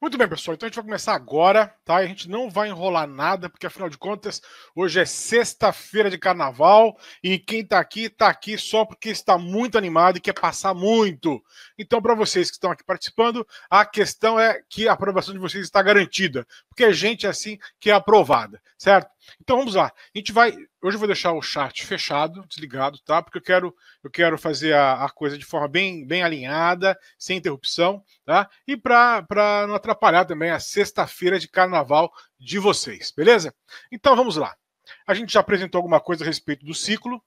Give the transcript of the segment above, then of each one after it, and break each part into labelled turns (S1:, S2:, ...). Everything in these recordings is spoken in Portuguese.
S1: Muito bem, pessoal. Então a gente vai começar agora, tá? A gente não vai enrolar nada, porque afinal de contas, hoje é sexta-feira de carnaval e quem tá aqui, tá aqui só porque está muito animado e quer passar muito. Então, para vocês que estão aqui participando, a questão é que a aprovação de vocês está garantida, porque a é gente é assim que é aprovada, certo? Então vamos lá. A gente vai. Hoje eu vou deixar o chat fechado, desligado, tá? Porque eu quero, eu quero fazer a, a coisa de forma bem, bem alinhada, sem interrupção, tá? E para não atrapalhar também a sexta-feira de carnaval de vocês, beleza? Então vamos lá. A gente já apresentou alguma coisa a respeito do ciclo,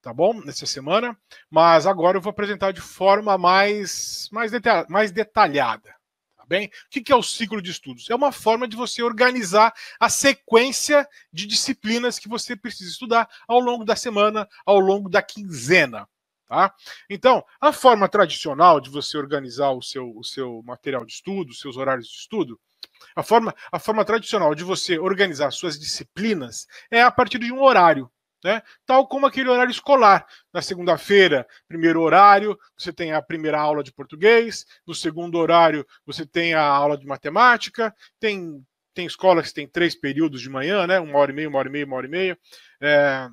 S1: tá bom? Nessa semana, mas agora eu vou apresentar de forma mais, mais, mais detalhada, tá bem? O que é o ciclo de estudos? É uma forma de você organizar a sequência de disciplinas que você precisa estudar ao longo da semana, ao longo da quinzena. Tá? Então, a forma tradicional de você organizar o seu, o seu material de estudo, os seus horários de estudo, a forma, a forma tradicional de você organizar suas disciplinas é a partir de um horário. Né? Tal como aquele horário escolar. Na segunda-feira, primeiro horário, você tem a primeira aula de português, no segundo horário, você tem a aula de matemática, tem, tem escolas que tem três períodos de manhã, né? uma hora e meia, uma hora e meia, uma hora e meia. É...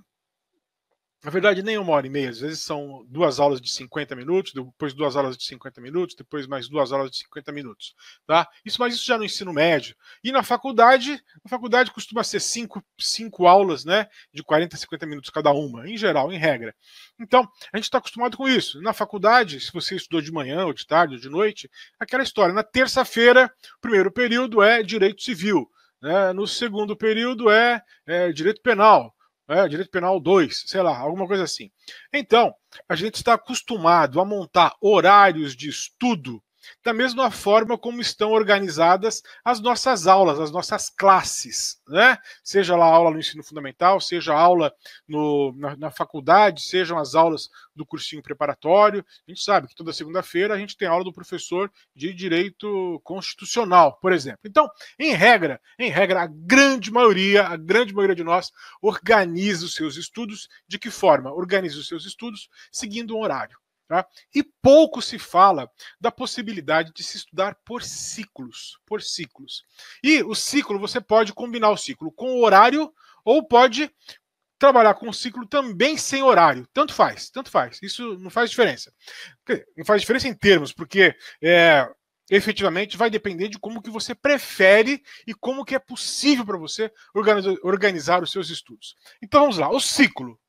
S1: Na verdade, nem uma hora e meia, às vezes são duas aulas de 50 minutos, depois duas aulas de 50 minutos, depois mais duas aulas de 50 minutos. Tá? Isso, mas isso já no ensino médio. E na faculdade, na faculdade costuma ser cinco, cinco aulas né, de 40 50 minutos cada uma, em geral, em regra. Então, a gente está acostumado com isso. Na faculdade, se você estudou de manhã, ou de tarde, ou de noite, aquela história. Na terça-feira, o primeiro período é direito civil. Né? No segundo período é, é direito penal é, direito penal 2, sei lá, alguma coisa assim. Então, a gente está acostumado a montar horários de estudo da mesma forma como estão organizadas as nossas aulas, as nossas classes, né? Seja lá aula no ensino fundamental, seja aula no, na, na faculdade, sejam as aulas do cursinho preparatório. A gente sabe que toda segunda-feira a gente tem aula do professor de direito constitucional, por exemplo. Então, em regra, em regra, a grande maioria, a grande maioria de nós organiza os seus estudos de que forma? Organiza os seus estudos seguindo um horário. Tá? E pouco se fala da possibilidade de se estudar por ciclos, por ciclos. E o ciclo você pode combinar o ciclo com o horário ou pode trabalhar com o ciclo também sem horário. Tanto faz, tanto faz. Isso não faz diferença. Não faz diferença em termos, porque é, efetivamente vai depender de como que você prefere e como que é possível para você organizar os seus estudos. Então vamos lá, o ciclo.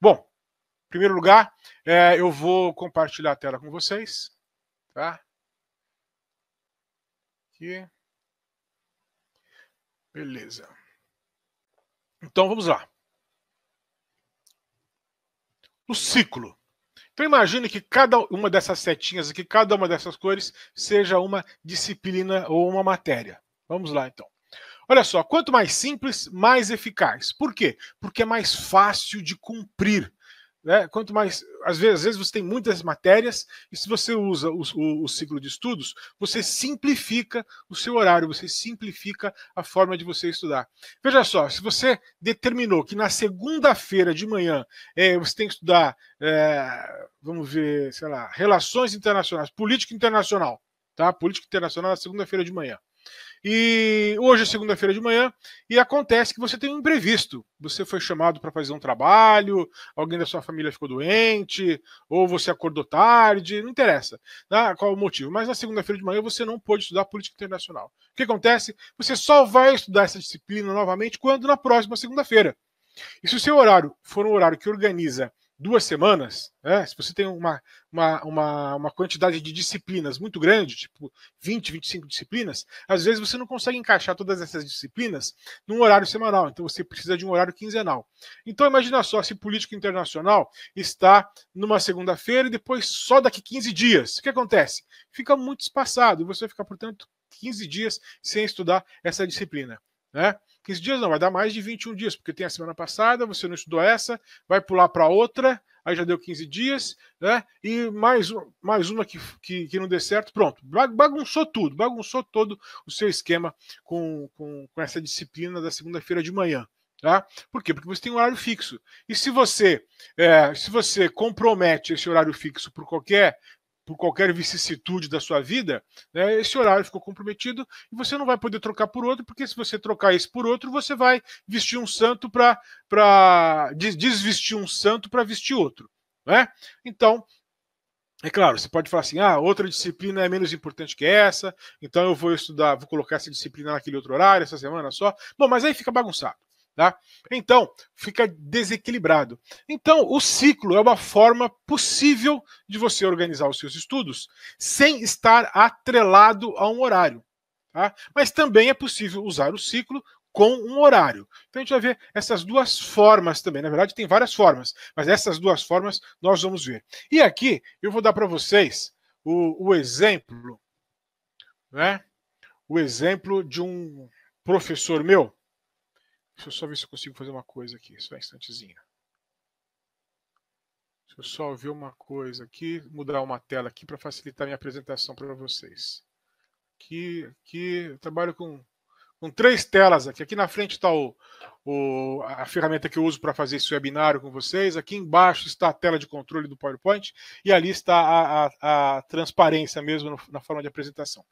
S1: Bom, em primeiro lugar, é, eu vou compartilhar a tela com vocês. Tá? Aqui. Beleza. Então vamos lá. O ciclo. Então imagine que cada uma dessas setinhas aqui, cada uma dessas cores, seja uma disciplina ou uma matéria. Vamos lá então. Olha só, quanto mais simples, mais eficaz. Por quê? Porque é mais fácil de cumprir. Né? Quanto mais, às vezes, às vezes você tem muitas matérias e se você usa o, o, o, ciclo de estudos, você simplifica o seu horário, você simplifica a forma de você estudar. Veja só, se você determinou que na segunda-feira de manhã é, você tem que estudar, é, vamos ver, sei lá, relações internacionais, política internacional, tá? Política internacional na segunda-feira de manhã. E hoje é segunda-feira de manhã e acontece que você tem um imprevisto. Você foi chamado para fazer um trabalho, alguém da sua família ficou doente, ou você acordou tarde, não interessa né, qual o motivo. Mas na segunda-feira de manhã você não pôde estudar política internacional. O que acontece? Você só vai estudar essa disciplina novamente quando na próxima segunda-feira. E se o seu horário for um horário que organiza duas semanas, né? se você tem uma, uma, uma, uma, quantidade de disciplinas muito grande, tipo 20, 25 disciplinas, às vezes você não consegue encaixar todas essas disciplinas num horário semanal, então você precisa de um horário quinzenal. Então imagina só se político internacional está numa segunda-feira e depois só daqui 15 dias. O que acontece? Fica muito espaçado e você vai ficar, portanto, 15 dias sem estudar essa disciplina. Né? 15 dias não, vai dar mais de 21 dias, porque tem a semana passada, você não estudou essa, vai pular para outra, aí já deu 15 dias, né? E mais, mais uma que, que, que, não dê certo, pronto. Bagunçou tudo, bagunçou todo o seu esquema com, com, com essa disciplina da segunda-feira de manhã. Tá? Por quê? Porque você tem um horário fixo. E se você é, se você compromete esse horário fixo por qualquer por qualquer vicissitude da sua vida, né, esse horário ficou comprometido e você não vai poder trocar por outro, porque se você trocar esse por outro, você vai vestir um santo para desvestir um santo para vestir outro. Né? Então, é claro, você pode falar assim: ah, outra disciplina é menos importante que essa, então eu vou estudar, vou colocar essa disciplina naquele outro horário, essa semana só. Bom, mas aí fica bagunçado. Tá? Então, fica desequilibrado. Então, o ciclo é uma forma possível de você organizar os seus estudos sem estar atrelado a um horário. Tá? Mas também é possível usar o ciclo com um horário. Então, a gente vai ver essas duas formas também. Na verdade, tem várias formas, mas essas duas formas nós vamos ver. E aqui eu vou dar para vocês o, o exemplo, né? o exemplo de um professor meu Deixa eu só ver se eu consigo fazer uma coisa aqui. Só um instantezinho. Deixa eu só ver uma coisa aqui. Mudar uma tela aqui para facilitar minha apresentação para vocês. Aqui, aqui, eu trabalho com, com três telas aqui. Aqui na frente está o, o, a ferramenta que eu uso para fazer esse webinário com vocês. Aqui embaixo está a tela de controle do PowerPoint. E ali está a, a, a transparência mesmo no, na forma de apresentação.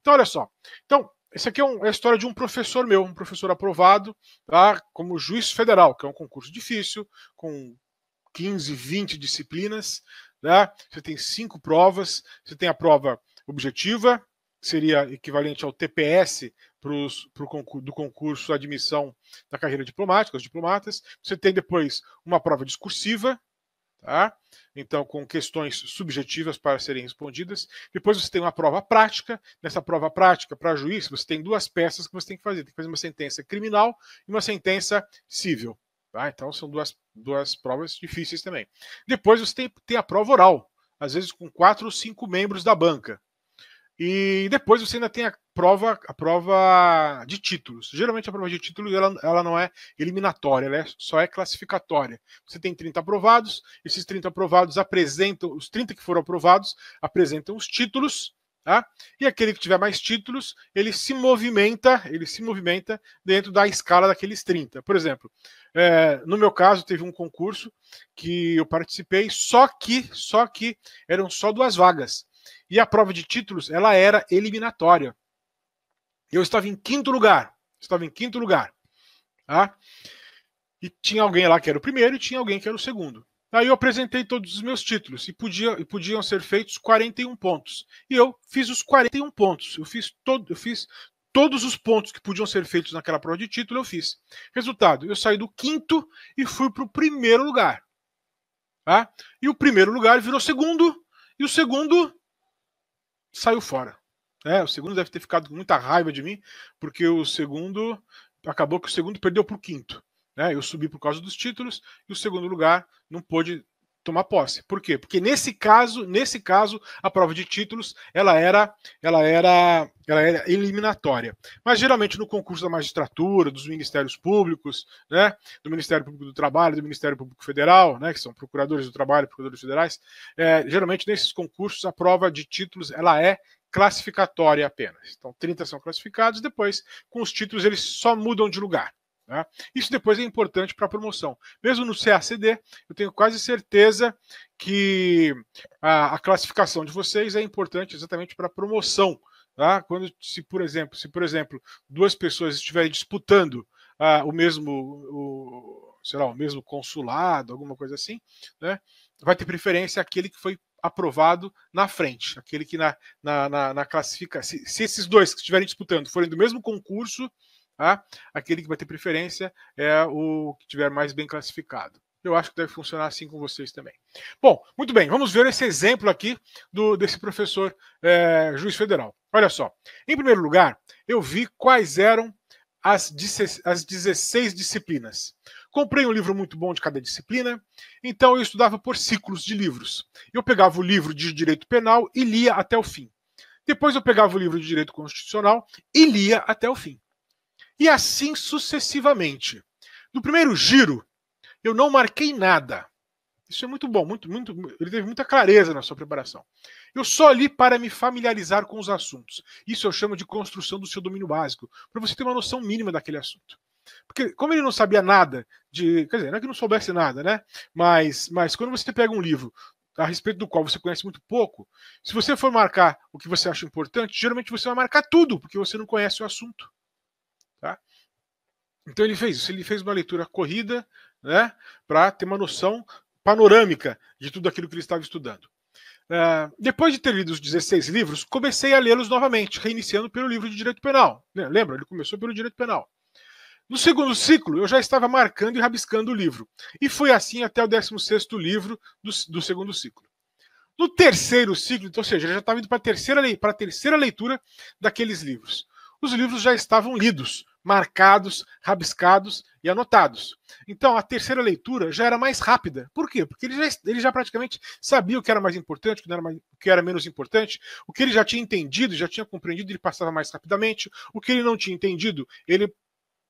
S1: Então, olha só. Então, esse aqui é, um, é, a história de um professor meu, um professor aprovado tá, como juiz federal, que é um concurso difícil, com 15, 20 disciplinas. Né? Você tem cinco provas, você tem a prova objetiva, que seria equivalente ao TPS pros, pro concurso, do concurso Admissão da Carreira Diplomática, os diplomatas. Você tem depois uma prova discursiva, Tá? Então, com questões subjetivas para serem respondidas. Depois você tem uma prova prática. Nessa prova prática, para juiz, você tem duas peças que você tem que fazer. Tem que fazer uma sentença criminal e uma sentença civil. Tá? Então, são duas, duas provas difíceis também. Depois você tem, tem a prova oral, às vezes com quatro ou cinco membros da banca. E depois você ainda tem a prova, a prova de títulos. Geralmente a prova de títulos ela, ela não é eliminatória, ela é, só é classificatória. Você tem 30 aprovados, esses 30 aprovados apresentam, os 30 que foram aprovados apresentam os títulos, tá? E aquele que tiver mais títulos, ele se movimenta, ele se movimenta dentro da escala daqueles 30. Por exemplo, é, no meu caso teve um concurso que eu participei, só que, só que eram só duas vagas. E a prova de títulos, ela era eliminatória. Eu estava em quinto lugar. Estava em quinto lugar. Tá? E tinha alguém lá que era o primeiro e tinha alguém que era o segundo. Aí eu apresentei todos os meus títulos e, podia, e podiam ser feitos 41 pontos. E eu fiz os 41 pontos. Eu fiz, todo, eu fiz todos os pontos que podiam ser feitos naquela prova de título, eu fiz. Resultado, eu saí do quinto e fui para o primeiro lugar. Tá? E o primeiro lugar virou segundo, e o segundo saiu fora. É, o segundo deve ter ficado com muita raiva de mim, porque o segundo acabou que o segundo perdeu para o quinto. Né? Eu subi por causa dos títulos e o segundo lugar não pôde tomar posse. Por quê? Porque nesse caso, nesse caso, a prova de títulos ela era, ela era, ela era eliminatória. Mas geralmente no concurso da magistratura, dos ministérios públicos, né, do Ministério Público do Trabalho, do Ministério Público Federal, né, que são procuradores do trabalho, procuradores federais, é, geralmente nesses concursos a prova de títulos ela é classificatória apenas. Então, 30 são classificados, depois, com os títulos, eles só mudam de lugar. Né? Isso depois é importante para a promoção. Mesmo no CACD, eu tenho quase certeza que a, a classificação de vocês é importante exatamente para a promoção. Tá? Quando, se por exemplo, se por exemplo, duas pessoas estiverem disputando ah, o mesmo, o, sei lá, o mesmo consulado, alguma coisa assim, né? vai ter preferência aquele que foi aprovado na frente. Aquele que na, na, na, na classifica. Se, se, esses dois que estiverem disputando forem do mesmo concurso, tá? aquele que vai ter preferência é o que tiver mais bem classificado. Eu acho que deve funcionar assim com vocês também. Bom, muito bem, vamos ver esse exemplo aqui do, desse professor é, juiz federal. Olha só. Em primeiro lugar, eu vi quais eram as, as 16 disciplinas. Comprei um livro muito bom de cada disciplina, então eu estudava por ciclos de livros. Eu pegava o livro de direito penal e lia até o fim. Depois eu pegava o livro de direito constitucional e lia até o fim. E assim sucessivamente. No primeiro giro, eu não marquei nada. Isso é muito bom, muito, muito. Ele teve muita clareza na sua preparação. Eu só li para me familiarizar com os assuntos. Isso eu chamo de construção do seu domínio básico, para você ter uma noção mínima daquele assunto. Porque, como ele não sabia nada de. Quer dizer, não é que não soubesse nada, né? Mas, mas quando você pega um livro a respeito do qual você conhece muito pouco, se você for marcar o que você acha importante, geralmente você vai marcar tudo, porque você não conhece o assunto. Tá? Então ele fez isso, ele fez uma leitura corrida, né, para ter uma noção panorâmica de tudo aquilo que ele estava estudando. Uh, depois de ter lido os 16 livros, comecei a lê-los novamente, reiniciando pelo livro de direito penal. Lembra? Ele começou pelo direito penal. No segundo ciclo, eu já estava marcando e rabiscando o livro, e foi assim até o 16 livro do, do segundo ciclo. No terceiro ciclo, então, ou seja, ele já estava indo para a terceira, terceira leitura daqueles livros. Os livros já estavam lidos, marcados, rabiscados e anotados. Então, a terceira leitura já era mais rápida. Por quê? Porque ele já, ele já praticamente sabia o que era mais importante, o que, era mais, o que era menos importante, o que ele já tinha entendido, já tinha compreendido, ele passava mais rapidamente, o que ele não tinha entendido, ele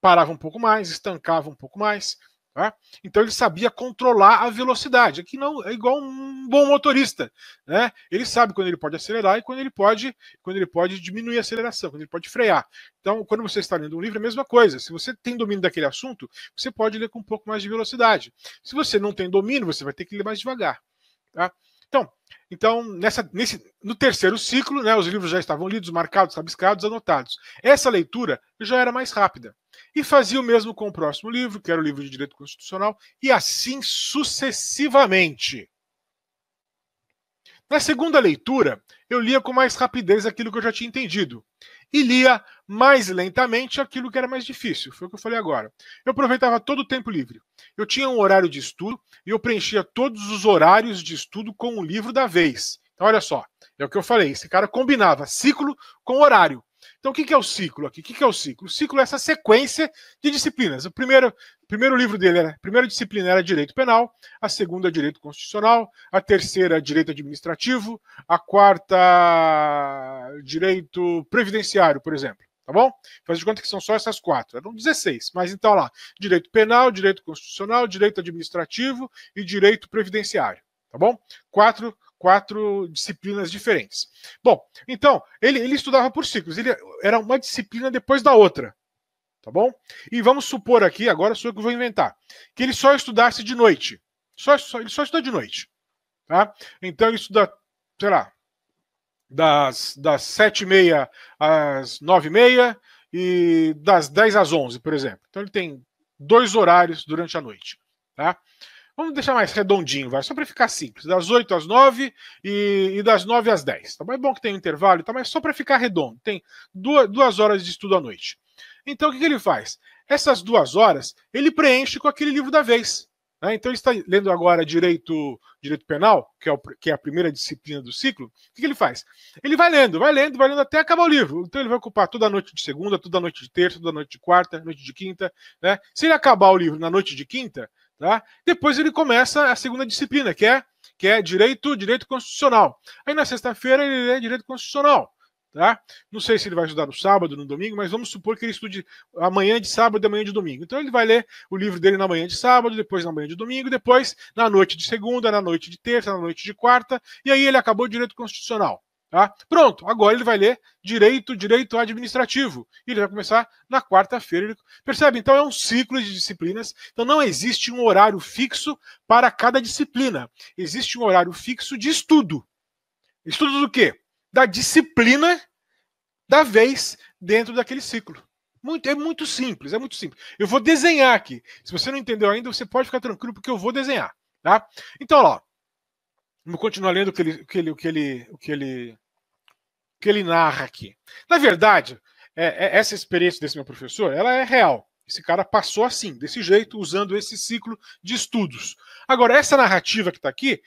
S1: parava um pouco mais, estancava um pouco mais. Tá? Então ele sabia controlar a velocidade, aqui não é igual um bom motorista, né? Ele sabe quando ele pode acelerar e quando ele pode, quando ele pode diminuir a aceleração, quando ele pode frear. Então, quando você está lendo um livro, é a mesma coisa. Se você tem domínio daquele assunto, você pode ler com um pouco mais de velocidade. Se você não tem domínio, você vai ter que ler mais devagar, tá? Então, então nessa, nesse, no terceiro ciclo, né, os livros já estavam lidos, marcados, rabiscados, anotados. Essa leitura já era mais rápida e fazia o mesmo com o próximo livro, que era o livro de direito constitucional, e assim sucessivamente. Na segunda leitura, eu lia com mais rapidez aquilo que eu já tinha entendido e lia mais lentamente aquilo que era mais difícil. Foi o que eu falei agora. Eu aproveitava todo o tempo livre. Eu tinha um horário de estudo e eu preenchia todos os horários de estudo com o livro da vez. Então, olha só, é o que eu falei. Esse cara combinava ciclo com horário. Então, o que, é o ciclo aqui? O que, que é o ciclo? O ciclo é essa sequência de disciplinas. O primeiro, o primeiro livro dele era, a primeira disciplina era direito penal, a segunda direito constitucional, a terceira direito administrativo, a quarta direito previdenciário, por exemplo. Tá bom? Faz de conta que são só essas quatro. Eram 16. Mas então lá, direito penal, direito constitucional, direito administrativo e direito previdenciário. Tá bom? Quatro quatro disciplinas diferentes. Bom, então, ele, ele estudava por ciclos, ele era uma disciplina depois da outra. Tá bom? E vamos supor aqui, agora sou eu que vou inventar, que ele só estudasse de noite. Só, só, ele só estuda de noite. Tá? Então ele estuda, sei lá, das, das 7h30 às 9h30 e das 10 às 11, por exemplo. Então ele tem dois horários durante a noite. Tá? Vamos deixar mais redondinho, vai, só para ficar simples. Das 8 às 9 e, e das 9 às 10. Tá? Mas é bom que tem um intervalo, tá? mas só para ficar redondo. Tem duas, duas horas de estudo à noite. Então, o que, que, ele faz? Essas duas horas, ele preenche com aquele livro da vez. Né? Então, ele está lendo agora Direito, Direito Penal, que é, o, que é a primeira disciplina do ciclo. O que, que ele faz? Ele vai lendo, vai lendo, vai lendo até acabar o livro. Então, ele vai ocupar toda a noite de segunda, toda a noite de terça, toda a noite de quarta, noite de quinta. Né? Se ele acabar o livro na noite de quinta, Tá? Depois ele começa a segunda disciplina, que é, que é direito, direito constitucional. Aí na sexta-feira ele lê direito constitucional. Tá? Não sei se ele vai estudar no sábado, no domingo, mas vamos supor que ele estude amanhã de sábado e amanhã de domingo. Então ele vai ler o livro dele na manhã de sábado, depois na manhã de domingo, depois na noite de segunda, na noite de terça, na noite de quarta, e aí ele acabou direito constitucional. Tá? Pronto, agora ele vai ler direito, direito administrativo. E ele vai começar na quarta-feira. Percebe? Então é um ciclo de disciplinas. Então não existe um horário fixo para cada disciplina. Existe um horário fixo de estudo. Estudo do quê? Da disciplina da vez dentro daquele ciclo. Muito, é muito simples, é muito simples. Eu vou desenhar aqui. Se você não entendeu ainda, você pode ficar tranquilo, porque eu vou desenhar. Tá? Então, ó. Vamos continuar lendo o que ele, o que ele, o que ele, o que ele que ele narra aqui. Na verdade, é, é, essa experiência desse meu professor, ela é real. Esse cara passou assim, desse jeito, usando esse ciclo de estudos. Agora, essa narrativa que está aqui,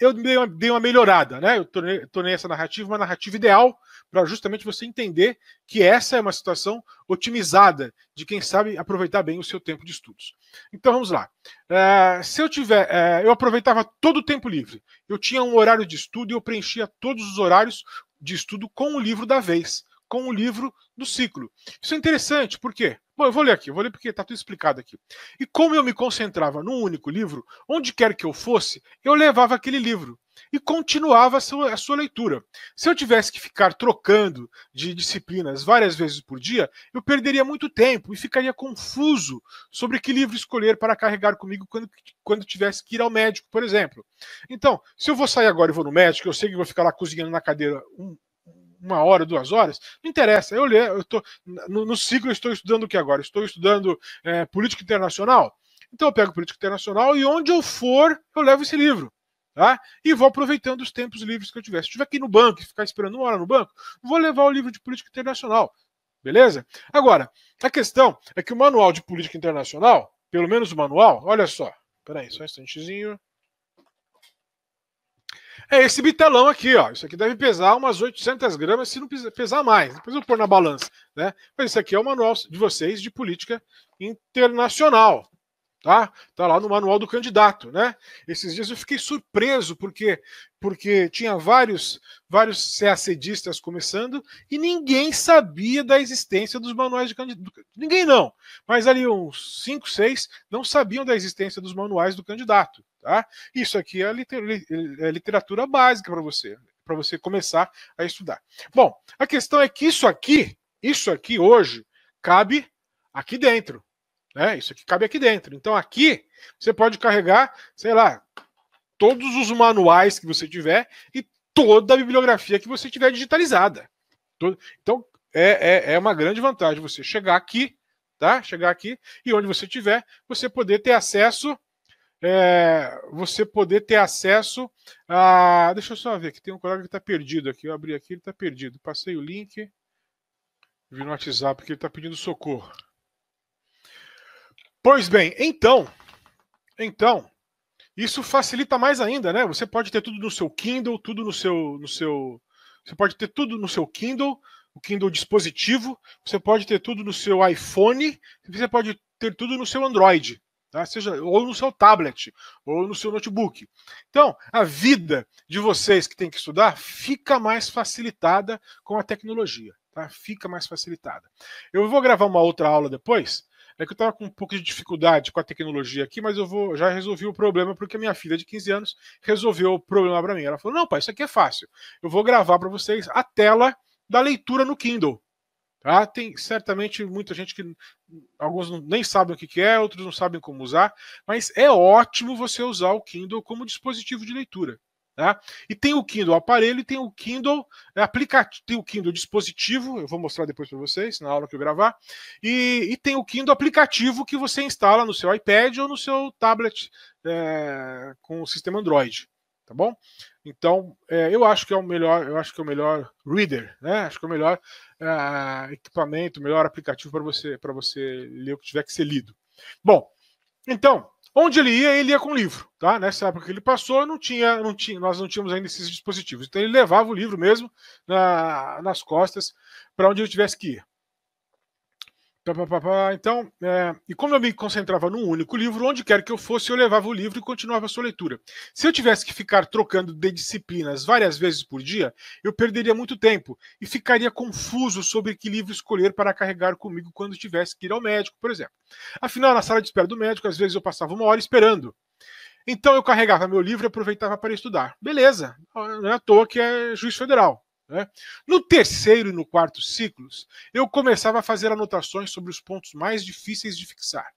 S1: eu dei uma, dei uma, melhorada, né? Eu tornei, tornei essa narrativa uma narrativa ideal para justamente você entender que essa é uma situação otimizada de quem sabe aproveitar bem o seu tempo de estudos. Então vamos lá. É, se eu tiver, é, eu aproveitava todo o tempo livre. Eu tinha um horário de estudo e eu preenchia todos os horários de estudo com o livro da vez, com o livro do ciclo. Isso é interessante, por quê? Bom, eu vou ler aqui, eu vou ler porque está tudo explicado aqui. E como eu me concentrava num único livro, onde quer que eu fosse, eu levava aquele livro e continuava a sua, a sua leitura. Se eu tivesse que ficar trocando de disciplinas várias vezes por dia, eu perderia muito tempo e ficaria confuso sobre que livro escolher para carregar comigo quando, quando tivesse que ir ao médico, por exemplo. Então, se eu vou sair agora e vou no médico, eu sei que vou ficar lá cozinhando na cadeira um, uma hora, duas horas, não interessa. Eu leio, eu tô, no, no ciclo eu estou estudando o que agora? Estou estudando é, política internacional. Então eu pego política internacional e onde eu for, eu levo esse livro. Tá? E vou aproveitando os tempos livres que eu tiver. Se eu estiver aqui no banco e ficar esperando uma hora no banco, vou levar o livro de política internacional. Beleza? Agora, a questão é que o manual de política internacional, pelo menos o manual, olha só. Peraí, só um instantezinho. É esse bitelão aqui, ó. Isso aqui deve pesar umas 800 gramas, se não pesar mais. Depois eu pôr na balança, né? Mas isso aqui é o manual de vocês de política internacional, tá? Tá lá no manual do candidato, né? Esses dias eu fiquei surpreso porque porque tinha vários vários CACDistas começando e ninguém sabia da existência dos manuais de candidato. Ninguém não, mas ali uns 5, 6 não sabiam da existência dos manuais do candidato, tá? Isso aqui é, liter, é literatura básica para você, para você começar a estudar. Bom, a questão é que isso aqui, isso aqui hoje cabe aqui dentro, né? Isso aqui cabe aqui dentro. Então aqui você pode carregar, sei lá, todos os manuais que você tiver e toda a bibliografia que você tiver digitalizada. Então é, é, é uma grande vantagem você chegar aqui, tá? Chegar aqui e onde você tiver, você poder ter acesso. É, você poder ter acesso a. Deixa eu só ver, que tem um colega que está perdido aqui. Eu abri aqui, ele está perdido. Passei o link. Vi no WhatsApp que ele está pedindo socorro. Pois bem, então, então, isso facilita mais ainda, né? Você pode ter tudo no seu Kindle, tudo no seu, no seu, você pode ter tudo no seu Kindle, o Kindle dispositivo, você pode ter tudo no seu iPhone, você pode ter tudo no seu Android, tá? Seja ou no seu tablet ou no seu notebook. Então, a vida de vocês que têm que estudar fica mais facilitada com a tecnologia, tá? Fica mais facilitada. Eu vou gravar uma outra aula depois é que eu estava com um pouco de dificuldade com a tecnologia aqui, mas eu vou já resolvi o problema porque a minha filha de 15 anos resolveu o problema para mim. Ela falou: "Não, pai, isso aqui é fácil. Eu vou gravar para vocês a tela da leitura no Kindle". Tá? Tem certamente muita gente que alguns nem sabem o que é, outros não sabem como usar, mas é ótimo você usar o Kindle como dispositivo de leitura. Tá? E tem o Kindle aparelho e tem o Kindle aplicativo, tem o Kindle dispositivo, eu vou mostrar depois para vocês na aula que eu gravar, e, e, tem o Kindle aplicativo que você instala no seu iPad ou no seu tablet é, com o sistema Android, tá bom? Então, é, eu acho que é o melhor, eu acho que é o melhor reader, né? Acho que é o melhor é, equipamento, melhor aplicativo para você para você ler o que tiver que ser lido. Bom, então Onde ele ia, ele ia com o livro, tá? Nessa época que ele passou, não tinha, não tinha, nós não tínhamos ainda esses dispositivos. Então ele levava o livro mesmo na, nas costas para onde ele tivesse que ir. Então, é, e como eu me concentrava num único livro, onde quer que eu fosse, eu levava o livro e continuava a sua leitura. Se eu tivesse que ficar trocando de disciplinas várias vezes por dia, eu perderia muito tempo e ficaria confuso sobre que livro escolher para carregar comigo quando tivesse que ir ao médico, por exemplo. Afinal, na sala de espera do médico, às vezes eu passava uma hora esperando. Então eu carregava meu livro e aproveitava para estudar. Beleza, não é à toa que é juiz federal. Né? No terceiro e no quarto ciclos, eu começava a fazer anotações sobre os pontos mais difíceis de fixar.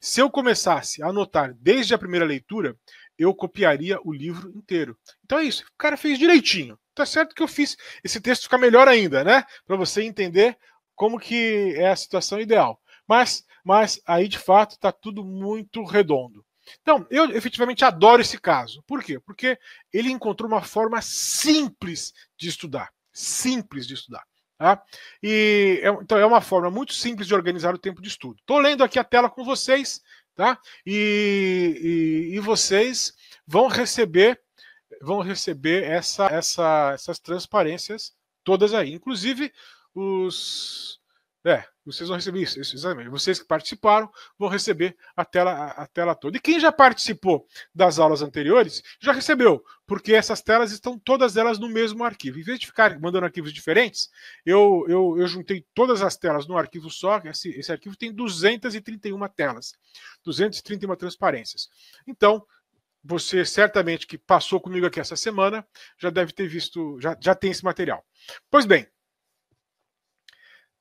S1: Se eu começasse a anotar desde a primeira leitura, eu copiaria o livro inteiro. Então é isso, o cara fez direitinho. Tá certo que eu fiz esse texto ficar melhor ainda, né? Para você entender como que é a situação ideal. Mas, mas aí de fato está tudo muito redondo. Então, eu efetivamente adoro esse caso. Por quê? Porque ele encontrou uma forma simples de estudar simples de estudar. Tá? E é, então é uma forma muito simples de organizar o tempo de estudo. Estou lendo aqui a tela com vocês, tá? E, e, e vocês vão receber vão receber essa, essa, essas transparências todas aí, inclusive os é, vocês vão receber isso, isso, exatamente. Vocês que participaram vão receber a tela, a, a, tela toda. E quem já participou das aulas anteriores já recebeu, porque essas telas estão todas elas no mesmo arquivo. Em vez de ficar mandando arquivos diferentes, eu, eu, eu juntei todas as telas num arquivo só. Esse, esse arquivo tem 231 telas, 231 transparências. Então, você certamente que passou comigo aqui essa semana já deve ter visto, já, já tem esse material. Pois bem,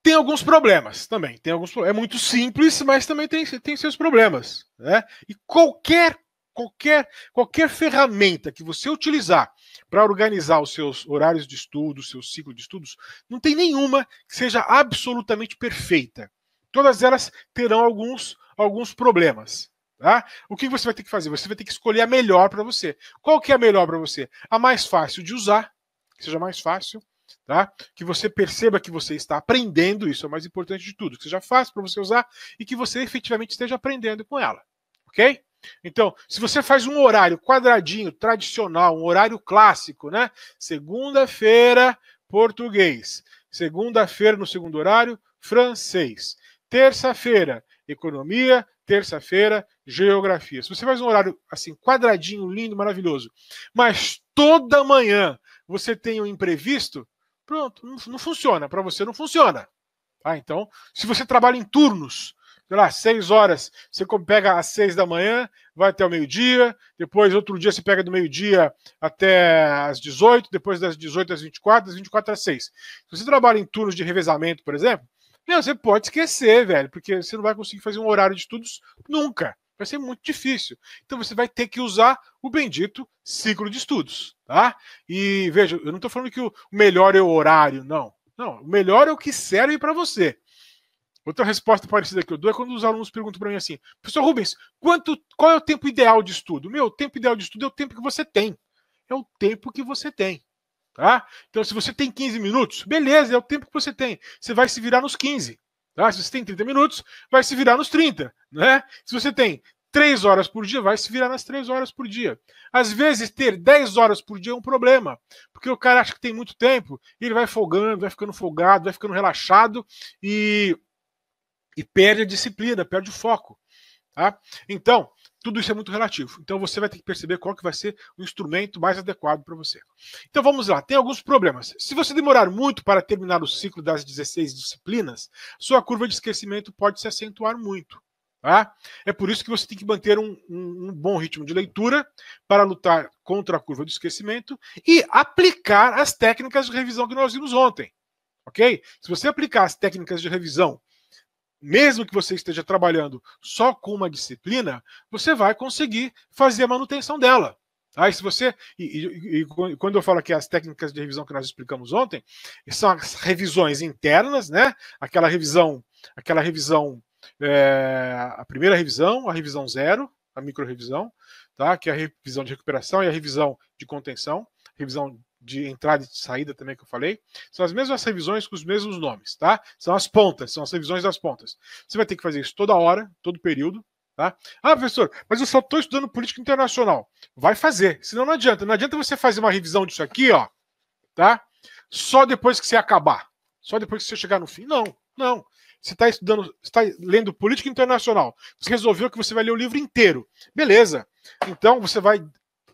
S1: tem alguns problemas também. Tem alguns, é muito simples, mas também tem, tem seus problemas. Né? E qualquer, qualquer, qualquer ferramenta que você utilizar para organizar os seus horários de estudo, o seu ciclo de estudos, não tem nenhuma que seja absolutamente perfeita. Todas elas terão alguns, alguns problemas. Tá? O que você vai ter que fazer? Você vai ter que escolher a melhor para você. Qual que é a melhor para você? A mais fácil de usar, que seja mais fácil, tá? Que você perceba que você está aprendendo, isso é o mais importante de tudo, que você já faz para você usar e que você efetivamente esteja aprendendo com ela, ok? Então, se você faz um horário quadradinho, tradicional, um horário clássico, né? Segunda-feira, português. Segunda-feira, no segundo horário, francês. Terça-feira, economia. Terça-feira, geografia. Se você faz um horário assim, quadradinho, lindo, maravilhoso, mas toda manhã você tem um imprevisto, Pronto, não, não funciona. Para você não funciona. Tá? Então, se você trabalha em turnos, sei lá, 6 horas, você pega às 6 da manhã, vai até o meio-dia, depois outro dia você pega do meio-dia até às 18, depois das 18 às 24, das 24 às 6. Se você trabalha em turnos de revezamento, por exemplo, meu, você pode esquecer, velho, porque você não vai conseguir fazer um horário de estudos nunca vai ser muito difícil. Então você vai ter que usar o bendito ciclo de estudos, tá? E veja, eu não estou falando que o melhor é o horário, não. Não, o melhor é o que serve para você. Outra resposta parecida que eu dou é quando os alunos perguntam para mim assim: professor Rubens, quanto, qual é o tempo ideal de estudo? Meu, o tempo ideal de estudo é o tempo que você tem. É o tempo que você tem. Tá? Então, se você tem 15 minutos, beleza, é o tempo que você tem. Você vai se virar nos 15. Tá? Se você tem 30 minutos, vai se virar nos 30. Né? Se você tem 3 horas por dia, vai se virar nas 3 horas por dia. Às vezes, ter 10 horas por dia é um problema, porque o cara acha que tem muito tempo, e ele vai folgando, vai ficando folgado, vai ficando relaxado e, e perde a disciplina, perde o foco. Tá? Então, tudo isso é muito relativo. Então você vai ter que perceber qual que vai ser o instrumento mais adequado para você. Então vamos lá, tem alguns problemas. Se você demorar muito para terminar o ciclo das 16 disciplinas, sua curva de esquecimento pode se acentuar muito. Tá? É por isso que você tem que manter um, um, um, bom ritmo de leitura para lutar contra a curva do esquecimento e aplicar as técnicas de revisão que nós vimos ontem. Ok? Se você aplicar as técnicas de revisão mesmo que você esteja trabalhando só com uma disciplina, você vai conseguir fazer a manutenção dela. Aí, tá? se você e, e, e, quando eu falo aqui as técnicas de revisão que nós explicamos ontem, são as revisões internas, né? Aquela revisão, aquela revisão, é, a primeira revisão, a revisão zero, a micro revisão, tá? Que é a revisão de recuperação e a revisão de contenção, revisão de entrada e de saída também que eu falei, são as mesmas revisões com os mesmos nomes, tá? São as pontas, são as revisões das pontas. Você vai ter que fazer isso toda hora, todo período, tá? Ah, professor, mas eu só estou estudando política internacional. Vai fazer, senão não adianta. Não adianta você fazer uma revisão disso aqui, ó, tá? Só depois que você acabar, só depois que você chegar no fim. Não, não. Você está estudando, está lendo política internacional. Você resolveu que você vai ler o livro inteiro, beleza? Então você vai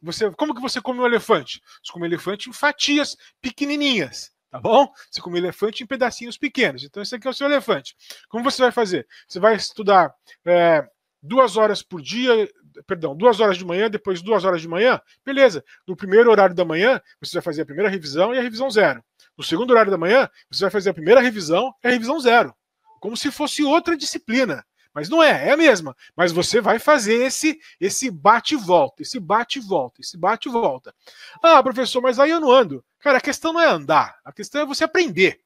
S1: você, como que você come um elefante? Você come um elefante em fatias pequenininhas, tá bom? Você come um elefante em pedacinhos pequenos. Então esse aqui é o seu elefante. Como você vai fazer? Você vai estudar é, duas horas por dia, perdão, duas horas de manhã, depois duas horas de manhã, beleza. No primeiro horário da manhã, você vai fazer a primeira revisão e a revisão zero. No segundo horário da manhã, você vai fazer a primeira revisão e a revisão zero. Como se fosse outra disciplina mas não é, é a mesma. Mas você vai fazer esse esse bate volta, esse bate volta, esse bate volta. Ah, professor, mas aí eu não ando. Cara, a questão não é andar, a questão é você aprender.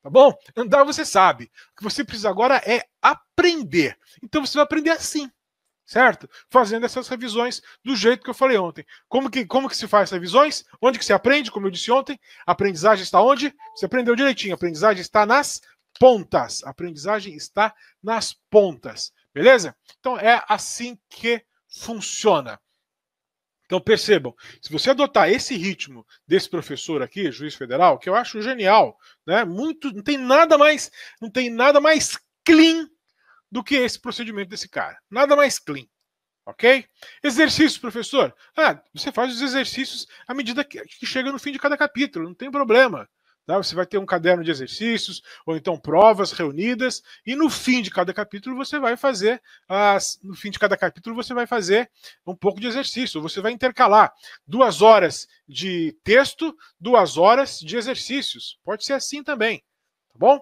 S1: Tá bom? Andar você sabe. O que você precisa agora é aprender. Então você vai aprender assim certo? Fazendo essas revisões do jeito que eu falei ontem. Como que, como que se faz revisões? Onde que se aprende? Como eu disse ontem, a aprendizagem está onde? Você aprendeu direitinho. A aprendizagem está nas pontas. A aprendizagem está nas pontas, beleza? Então é assim que funciona. Então percebam, se você adotar esse ritmo desse professor aqui, juiz federal, que eu acho genial, né? Muito, não tem nada mais, não tem nada mais clean do que esse procedimento desse cara. Nada mais clean. Ok? Exercícios, professor. Ah, você faz os exercícios à medida que chega no fim de cada capítulo, não tem problema. Tá? Você vai ter um caderno de exercícios, ou então provas reunidas, e no fim de cada capítulo você vai fazer. As, no fim de cada capítulo você vai fazer um pouco de exercício. Você vai intercalar duas horas de texto, duas horas de exercícios. Pode ser assim também. Tá bom?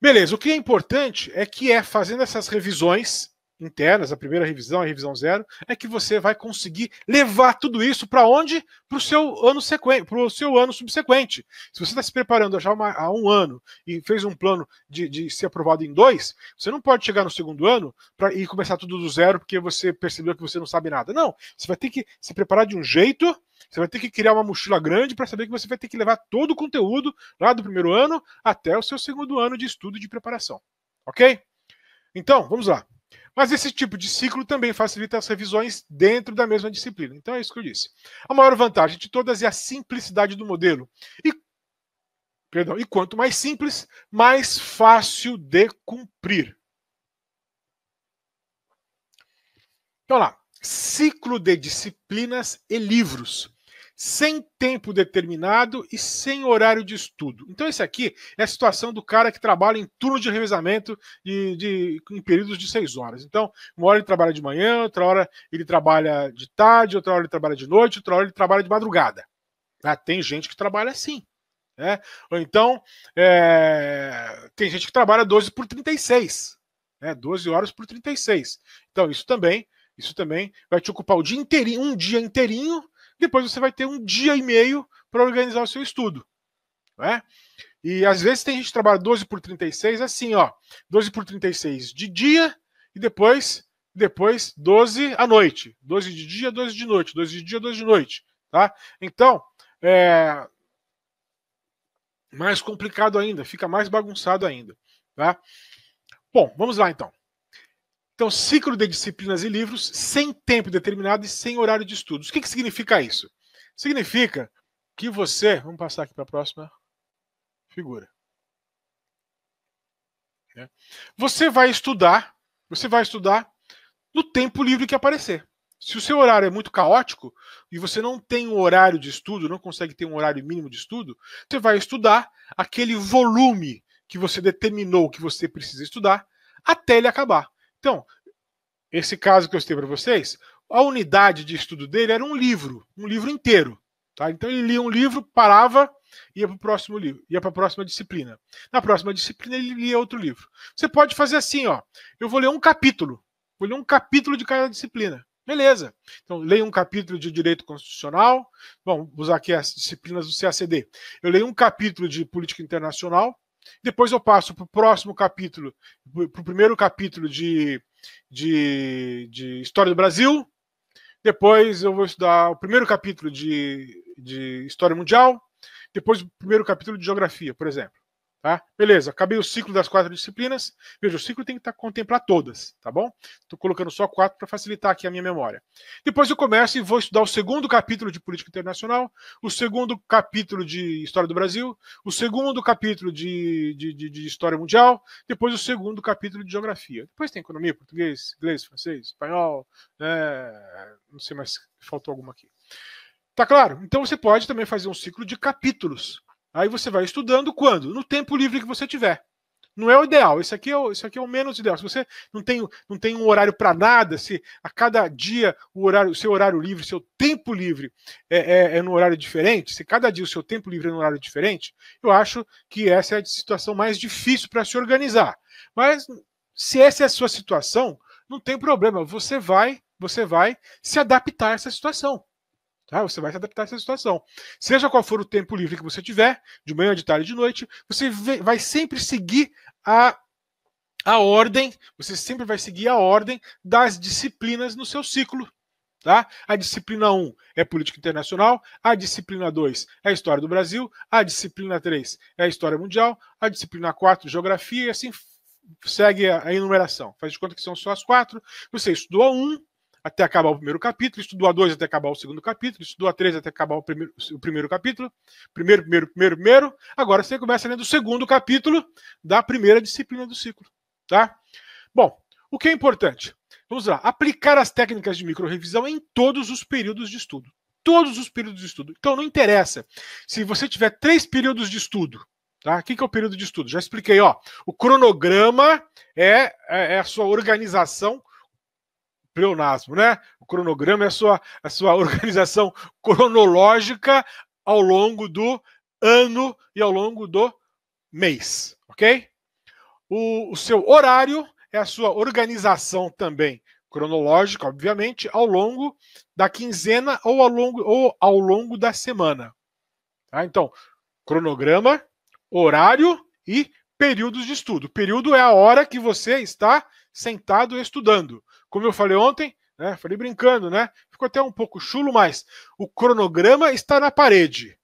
S1: Beleza, o que é importante é que é fazendo essas revisões internas, a primeira revisão, a revisão zero, é que você vai conseguir levar tudo isso para onde? Para o seu ano sequente, para o seu ano subsequente. Se você está se preparando já uma, há um ano e fez um plano de, de, ser aprovado em dois, você não pode chegar no segundo ano para e começar tudo do zero porque você percebeu que você não sabe nada. Não, você vai ter que se preparar de um jeito. Você vai ter que criar uma mochila grande para saber que você vai ter que levar todo o conteúdo lá do primeiro ano até o seu segundo ano de estudo e de preparação. Ok? Então, vamos lá. Mas esse tipo de ciclo também facilita as revisões dentro da mesma disciplina. Então é isso que eu disse. A maior vantagem de todas é a simplicidade do modelo. E, perdão, e quanto mais simples, mais fácil de cumprir. Então lá, ciclo de disciplinas e livros sem tempo determinado e sem horário de estudo. Então, esse aqui é a situação do cara que trabalha em turno de revezamento de, de, em períodos de seis horas. Então, uma hora ele trabalha de manhã, outra hora ele trabalha de tarde, outra hora ele trabalha de noite, outra hora ele trabalha de madrugada. Ah, tem gente que trabalha assim. Né? Ou então, é... tem gente que trabalha 12 por 36. Né? 12 horas por 36. Então, isso também. Isso também vai te ocupar o dia inteirinho, um dia inteirinho depois você vai ter um dia e meio para organizar o seu estudo. Né? E às vezes tem gente que trabalha 12 por 36 assim, ó. 12 por 36 de dia e depois depois 12 à noite. 12 de dia, 12 de noite, 12 de dia, 12 de noite, tá? Então, é mais complicado ainda, fica mais bagunçado ainda, tá? Bom, vamos lá então. Então, ciclo de disciplinas e livros sem tempo determinado e sem horário de estudos. O que, que significa isso? Significa que você. Vamos passar aqui para a próxima figura. É. Você vai estudar, você vai estudar no tempo livre que aparecer. Se o seu horário é muito caótico e você não tem um horário de estudo, não consegue ter um horário mínimo de estudo, você vai estudar aquele volume que você determinou que você precisa estudar até ele acabar. Então, esse caso que eu citei para vocês, a unidade de estudo dele era um livro, um livro inteiro. Tá? Então ele lia um livro, parava, ia para o próximo livro, ia para a próxima disciplina. Na próxima disciplina ele lia outro livro. Você pode fazer assim, ó. Eu vou ler um capítulo, vou ler um capítulo de cada disciplina. Beleza. Então, leio um capítulo de direito constitucional. vamos usar aqui as disciplinas do CACD. Eu leio um capítulo de política internacional, depois eu passo para o próximo capítulo, para o primeiro capítulo de, de, de, História do Brasil. Depois eu vou estudar o primeiro capítulo de, de História Mundial. Depois o primeiro capítulo de Geografia, por exemplo. Tá? Beleza, acabei o ciclo das quatro disciplinas. Veja, o ciclo tem que tá, contemplar todas, tá bom? Estou colocando só quatro para facilitar aqui a minha memória. Depois eu começo e vou estudar o segundo capítulo de Política Internacional, o segundo capítulo de História do Brasil, o segundo capítulo de, de, de, de História Mundial, depois o segundo capítulo de Geografia. Depois tem Economia, Português, Inglês, Francês, Espanhol, né? não sei mais, faltou alguma aqui. Tá claro? Então você pode também fazer um ciclo de capítulos Aí você vai estudando quando? No tempo livre que você tiver. Não é o ideal. Isso aqui é o, aqui é o menos ideal. Se você não tem, não tem um horário para nada, se a cada dia o horário, seu horário livre, seu tempo livre é, é, é no horário diferente, se cada dia o seu tempo livre é no horário diferente, eu acho que essa é a situação mais difícil para se organizar. Mas se essa é a sua situação, não tem problema. Você vai, você vai se adaptar a essa situação. Tá? Você vai se adaptar a essa situação. Seja qual for o tempo livre que você tiver, de manhã, de tarde, de noite, você vai sempre seguir a, a ordem, você sempre vai seguir a ordem das disciplinas no seu ciclo. Tá? A disciplina 1 é política internacional, a disciplina 2 é a história do Brasil, a disciplina 3 é a história mundial, a disciplina 4 geografia e assim segue a enumeração. Faz de conta que são só as quatro. Você estudou a 1, até acabar o primeiro capítulo, estudou a 2 até acabar o segundo capítulo, estudou a 3 até acabar o primeiro, o primeiro capítulo, primeiro, primeiro, primeiro, primeiro. Agora você começa lendo o segundo capítulo da primeira disciplina do ciclo, tá? Bom, o que é importante? Vamos lá, aplicar as técnicas de microrevisão em todos os períodos de estudo. Todos os períodos de estudo. Então não interessa se você tiver três períodos de estudo, Tá? O que, que é o período de estudo? Já expliquei, ó. O cronograma é, é, é a sua organização pleonasmo, né? O cronograma é a sua, a sua organização cronológica ao longo do ano e ao longo do mês, ok? O, o seu horário é a sua organização também cronológica, obviamente, ao longo da quinzena ou ao longo, ou ao longo da semana. Tá? Então, cronograma, horário e períodos de estudo. O período é a hora que você está sentado estudando. Como eu falei ontem, né? Falei brincando, né? Ficou até um pouco chulo, mas o cronograma está na parede,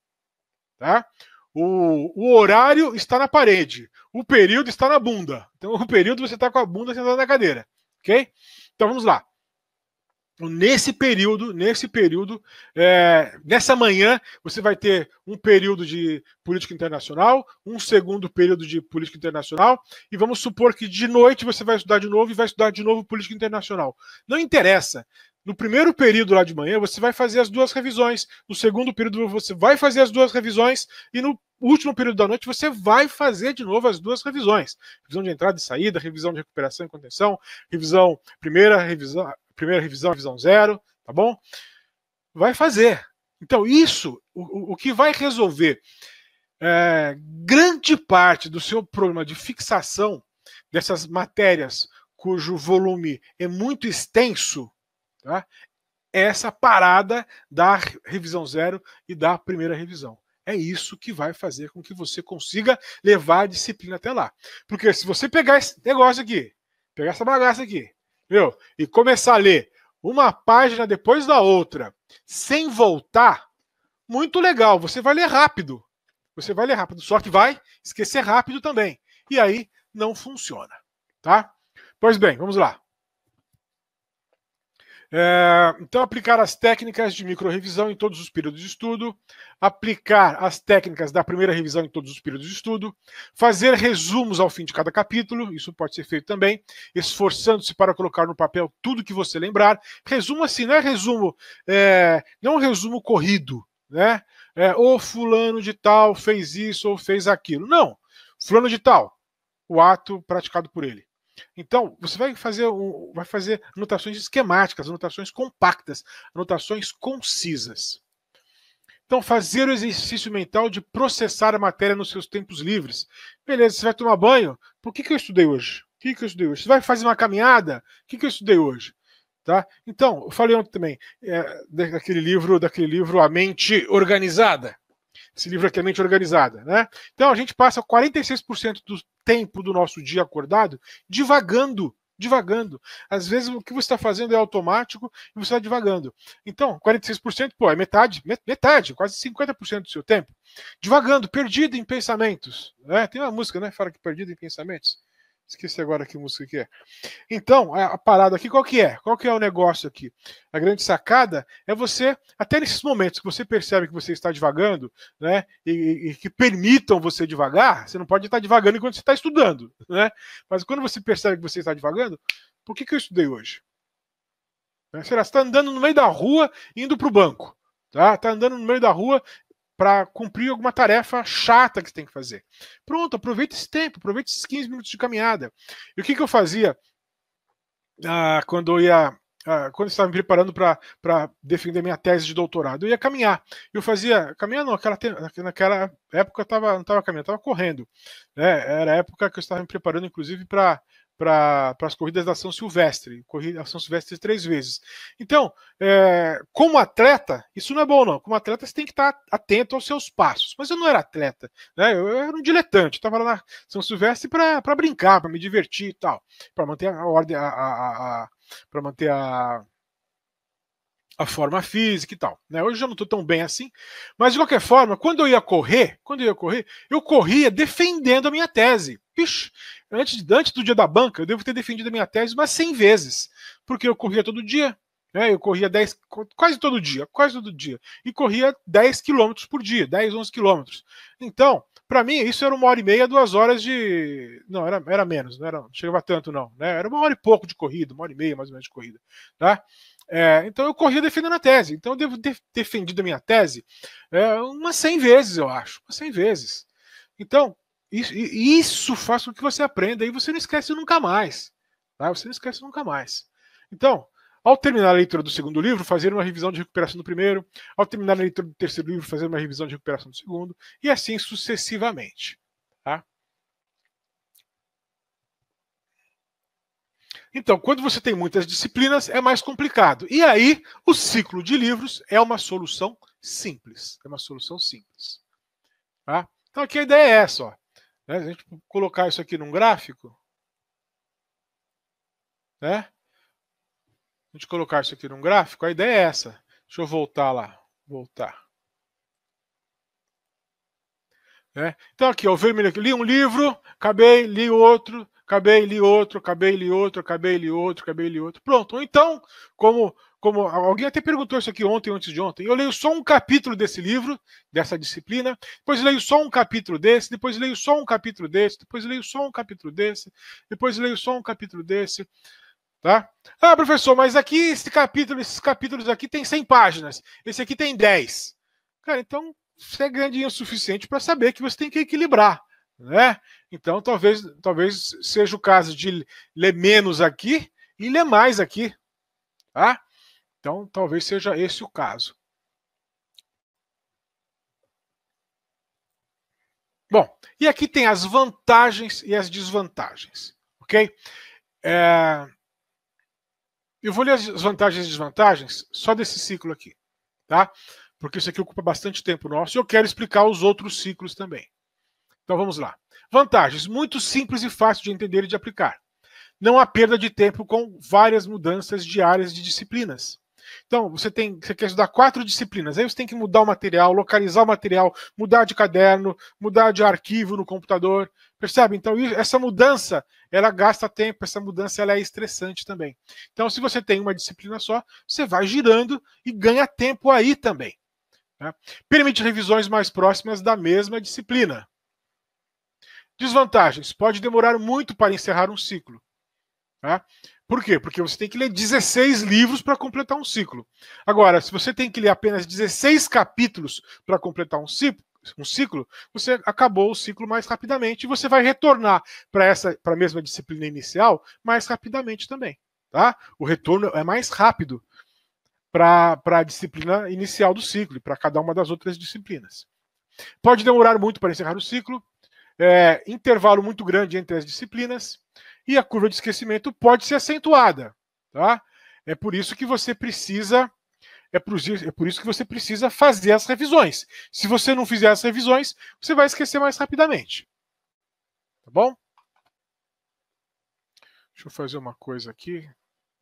S1: tá? O, o, horário está na parede. O período está na bunda. Então, o período você está com a bunda sentada na cadeira. Ok? Então, vamos lá. Então, nesse período, nesse período, é, nessa manhã, você vai ter um período de política internacional, um segundo período de política internacional, e vamos supor que de noite você vai estudar de novo e vai estudar de novo política internacional. Não interessa. No primeiro período lá de manhã, você vai fazer as duas revisões. No segundo período, você vai fazer as duas revisões. E no último período da noite, você vai fazer de novo as duas revisões: revisão de entrada e saída, revisão de recuperação e contenção, revisão, primeira revisão, primeira revisão, revisão zero, tá bom? Vai fazer. Então, isso, o, o que vai resolver é, grande parte do seu problema de fixação dessas matérias cujo volume é muito extenso, tá? é essa parada da revisão zero e da primeira revisão. É isso que vai fazer com que você consiga levar a disciplina até lá. Porque se você pegar esse negócio aqui, pegar essa bagaça aqui, meu, e começar a ler uma página depois da outra, sem voltar, muito legal. Você vai ler rápido. Você vai ler rápido. Só que vai esquecer rápido também. E aí não funciona, tá? Pois bem, vamos lá. É, então, aplicar as técnicas de micro revisão em todos os períodos de estudo, aplicar as técnicas da primeira revisão em todos os períodos de estudo, fazer resumos ao fim de cada capítulo, isso pode ser feito também, esforçando-se para colocar no papel tudo que você lembrar. Resumo assim, não é resumo, é, não é um resumo corrido, né? É, o fulano de tal fez isso ou fez aquilo. Não, fulano de tal, o ato praticado por ele. Então, você vai fazer, vai fazer anotações esquemáticas, anotações compactas, anotações concisas. Então, fazer o exercício mental de processar a matéria nos seus tempos livres. Beleza, você vai tomar banho? Por que, que eu estudei hoje? O que, que eu estudei hoje? Você vai fazer uma caminhada? O que, que eu estudei hoje? Tá? Então, eu falei ontem também é, daquele livro, daquele livro A Mente Organizada. Esse livro aqui é Mente Organizada, né? Então a gente passa 46% do tempo do nosso dia acordado divagando, divagando. Às vezes o que você está fazendo é automático e você está divagando. Então, 46%, pô, é metade, metade, quase 50% do seu tempo. Divagando, perdido em pensamentos. Né? Tem uma música, né? Fala que perdido em pensamentos. Esqueci agora que música que é. Então, a parada aqui, qual que é? Qual que é o negócio aqui? A grande sacada é você, até nesses momentos que você percebe que você está devagando, né? E, e que permitam você devagar, você não pode estar devagando enquanto você está estudando, né? Mas quando você percebe que você está devagando, por que, que eu estudei hoje? Né, Será? Você está andando no meio da rua, indo para o banco. Tá? tá andando no meio da rua para cumprir alguma tarefa chata que você tem que fazer. Pronto, aproveita esse tempo, aproveita esses 15 minutos de caminhada. E o que, que eu fazia ah, quando eu ia. Ah, quando estava me preparando para defender minha tese de doutorado, eu ia caminhar. Eu fazia. Caminhar não, naquela época eu tava, não estava caminhando, estava correndo. Né? Era a época que eu estava me preparando, inclusive, para para as corridas da São Silvestre, corrida São Silvestre três vezes. Então, é, como atleta, isso não é bom não. Como atleta, você tem que estar tá atento aos seus passos. Mas eu não era atleta, né? Eu, era um diletante. Estava lá na São Silvestre para brincar, para me divertir e tal, para manter a ordem, a, a, a para manter a a forma física e tal. Né? Hoje eu não estou tão bem assim, mas de qualquer forma, quando eu ia correr, quando eu ia correr, eu corria defendendo a minha tese. Pish, antes, antes do dia da banca, eu devo ter defendido a minha tese umas 100 vezes, porque eu corria todo dia. Né? Eu corria 10, quase todo dia, quase todo dia, e corria 10 quilômetros por dia, 10, 11 quilômetros. Então, para mim, isso era uma hora e meia, duas horas de. Não, era, era menos, não, era, não chegava tanto, não. Né? Era uma hora e pouco de corrida, uma hora e meia mais ou menos de corrida. Tá? É, então eu corria defendendo a tese. Então eu devo ter defendido a minha tese é, umas 100 vezes, eu acho. Umas 100 vezes. Então, isso, isso faz com que você aprenda e você não esquece nunca mais. Tá? Você não esquece nunca mais. Então, ao terminar a leitura do segundo livro, fazer uma revisão de recuperação do primeiro, ao terminar a leitura do terceiro livro, fazer uma revisão de recuperação do segundo, e assim sucessivamente. Então, quando você tem muitas disciplinas, é mais complicado. E aí, o ciclo de livros é uma solução simples. É uma solução simples. Tá? Então, aqui a ideia é essa. Ó. Né? A gente colocar isso aqui num gráfico. Né? A gente colocar isso aqui num gráfico, a ideia é essa. Deixa eu voltar lá. Voltar. Né? Então, aqui, ó, vermelho aqui. Li um livro, acabei, li outro, acabei li outro, acabei li outro, acabei li outro, acabei li outro. Pronto. Ou então, como como alguém até perguntou isso aqui ontem, antes de ontem, eu leio só um capítulo desse livro, dessa disciplina, depois leio só um capítulo desse, depois leio só um capítulo desse, depois leio só um capítulo desse, depois leio só um capítulo desse. Tá? Ah, professor, mas aqui esse capítulo, esses capítulos aqui tem 100 páginas, esse aqui tem 10. Cara, então você é grandinho o suficiente para saber que você tem que equilibrar. Né? Então, talvez, talvez seja o caso de ler menos aqui e ler mais aqui. Tá? Então, talvez seja esse o caso. Bom, e aqui tem as vantagens e as desvantagens, ok? É... Eu vou ler as vantagens e desvantagens só desse ciclo aqui, tá? Porque isso aqui ocupa bastante tempo nosso e eu quero explicar os outros ciclos também. Então vamos lá. Vantagens: muito simples e fácil de entender e de aplicar. Não há perda de tempo com várias mudanças diárias de disciplinas. Então, você tem, você quer estudar quatro disciplinas, aí você tem que mudar o material, localizar o material, mudar de caderno, mudar de arquivo no computador, percebe? Então, essa mudança, ela gasta tempo, essa mudança ela é estressante também. Então, se você tem uma disciplina só, você vai girando e ganha tempo aí também. Né? Permite revisões mais próximas da mesma disciplina. Desvantagens: pode demorar muito para encerrar um ciclo. Tá? Por quê? Porque você tem que ler 16 livros para completar um ciclo. Agora, se você tem que ler apenas 16 capítulos para completar um ciclo, um ciclo, você acabou o ciclo mais rapidamente e você vai retornar para essa para a mesma disciplina inicial mais rapidamente também, tá? O retorno é mais rápido para a disciplina inicial do ciclo, para cada uma das outras disciplinas. Pode demorar muito para encerrar o ciclo, é, intervalo muito grande entre as disciplinas e a curva de esquecimento pode ser acentuada, tá? É por isso que você precisa é por, é por isso que você precisa fazer as revisões. Se você não fizer as revisões, você vai esquecer mais rapidamente. Tá bom? Deixa eu fazer uma coisa aqui.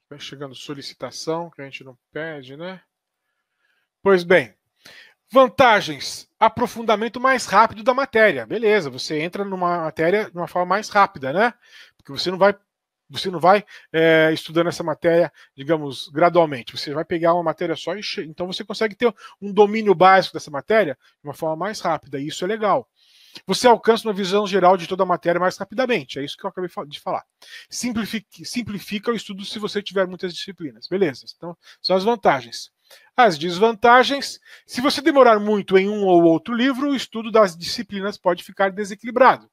S1: Vai tá chegando solicitação que a gente não pede, né? Pois bem, Vantagens: aprofundamento mais rápido da matéria. Beleza, você entra numa matéria de uma forma mais rápida, né? Porque você não vai você não vai é, estudando essa matéria, digamos, gradualmente. Você vai pegar uma matéria só e che... então você consegue ter um domínio básico dessa matéria de uma forma mais rápida. E isso é legal. Você alcança uma visão geral de toda a matéria mais rapidamente. É isso que eu acabei de falar. Simplifica, simplifica o estudo se você tiver muitas disciplinas. Beleza? Então, são as vantagens. As desvantagens: se você demorar muito em um ou outro livro, o estudo das disciplinas pode ficar desequilibrado.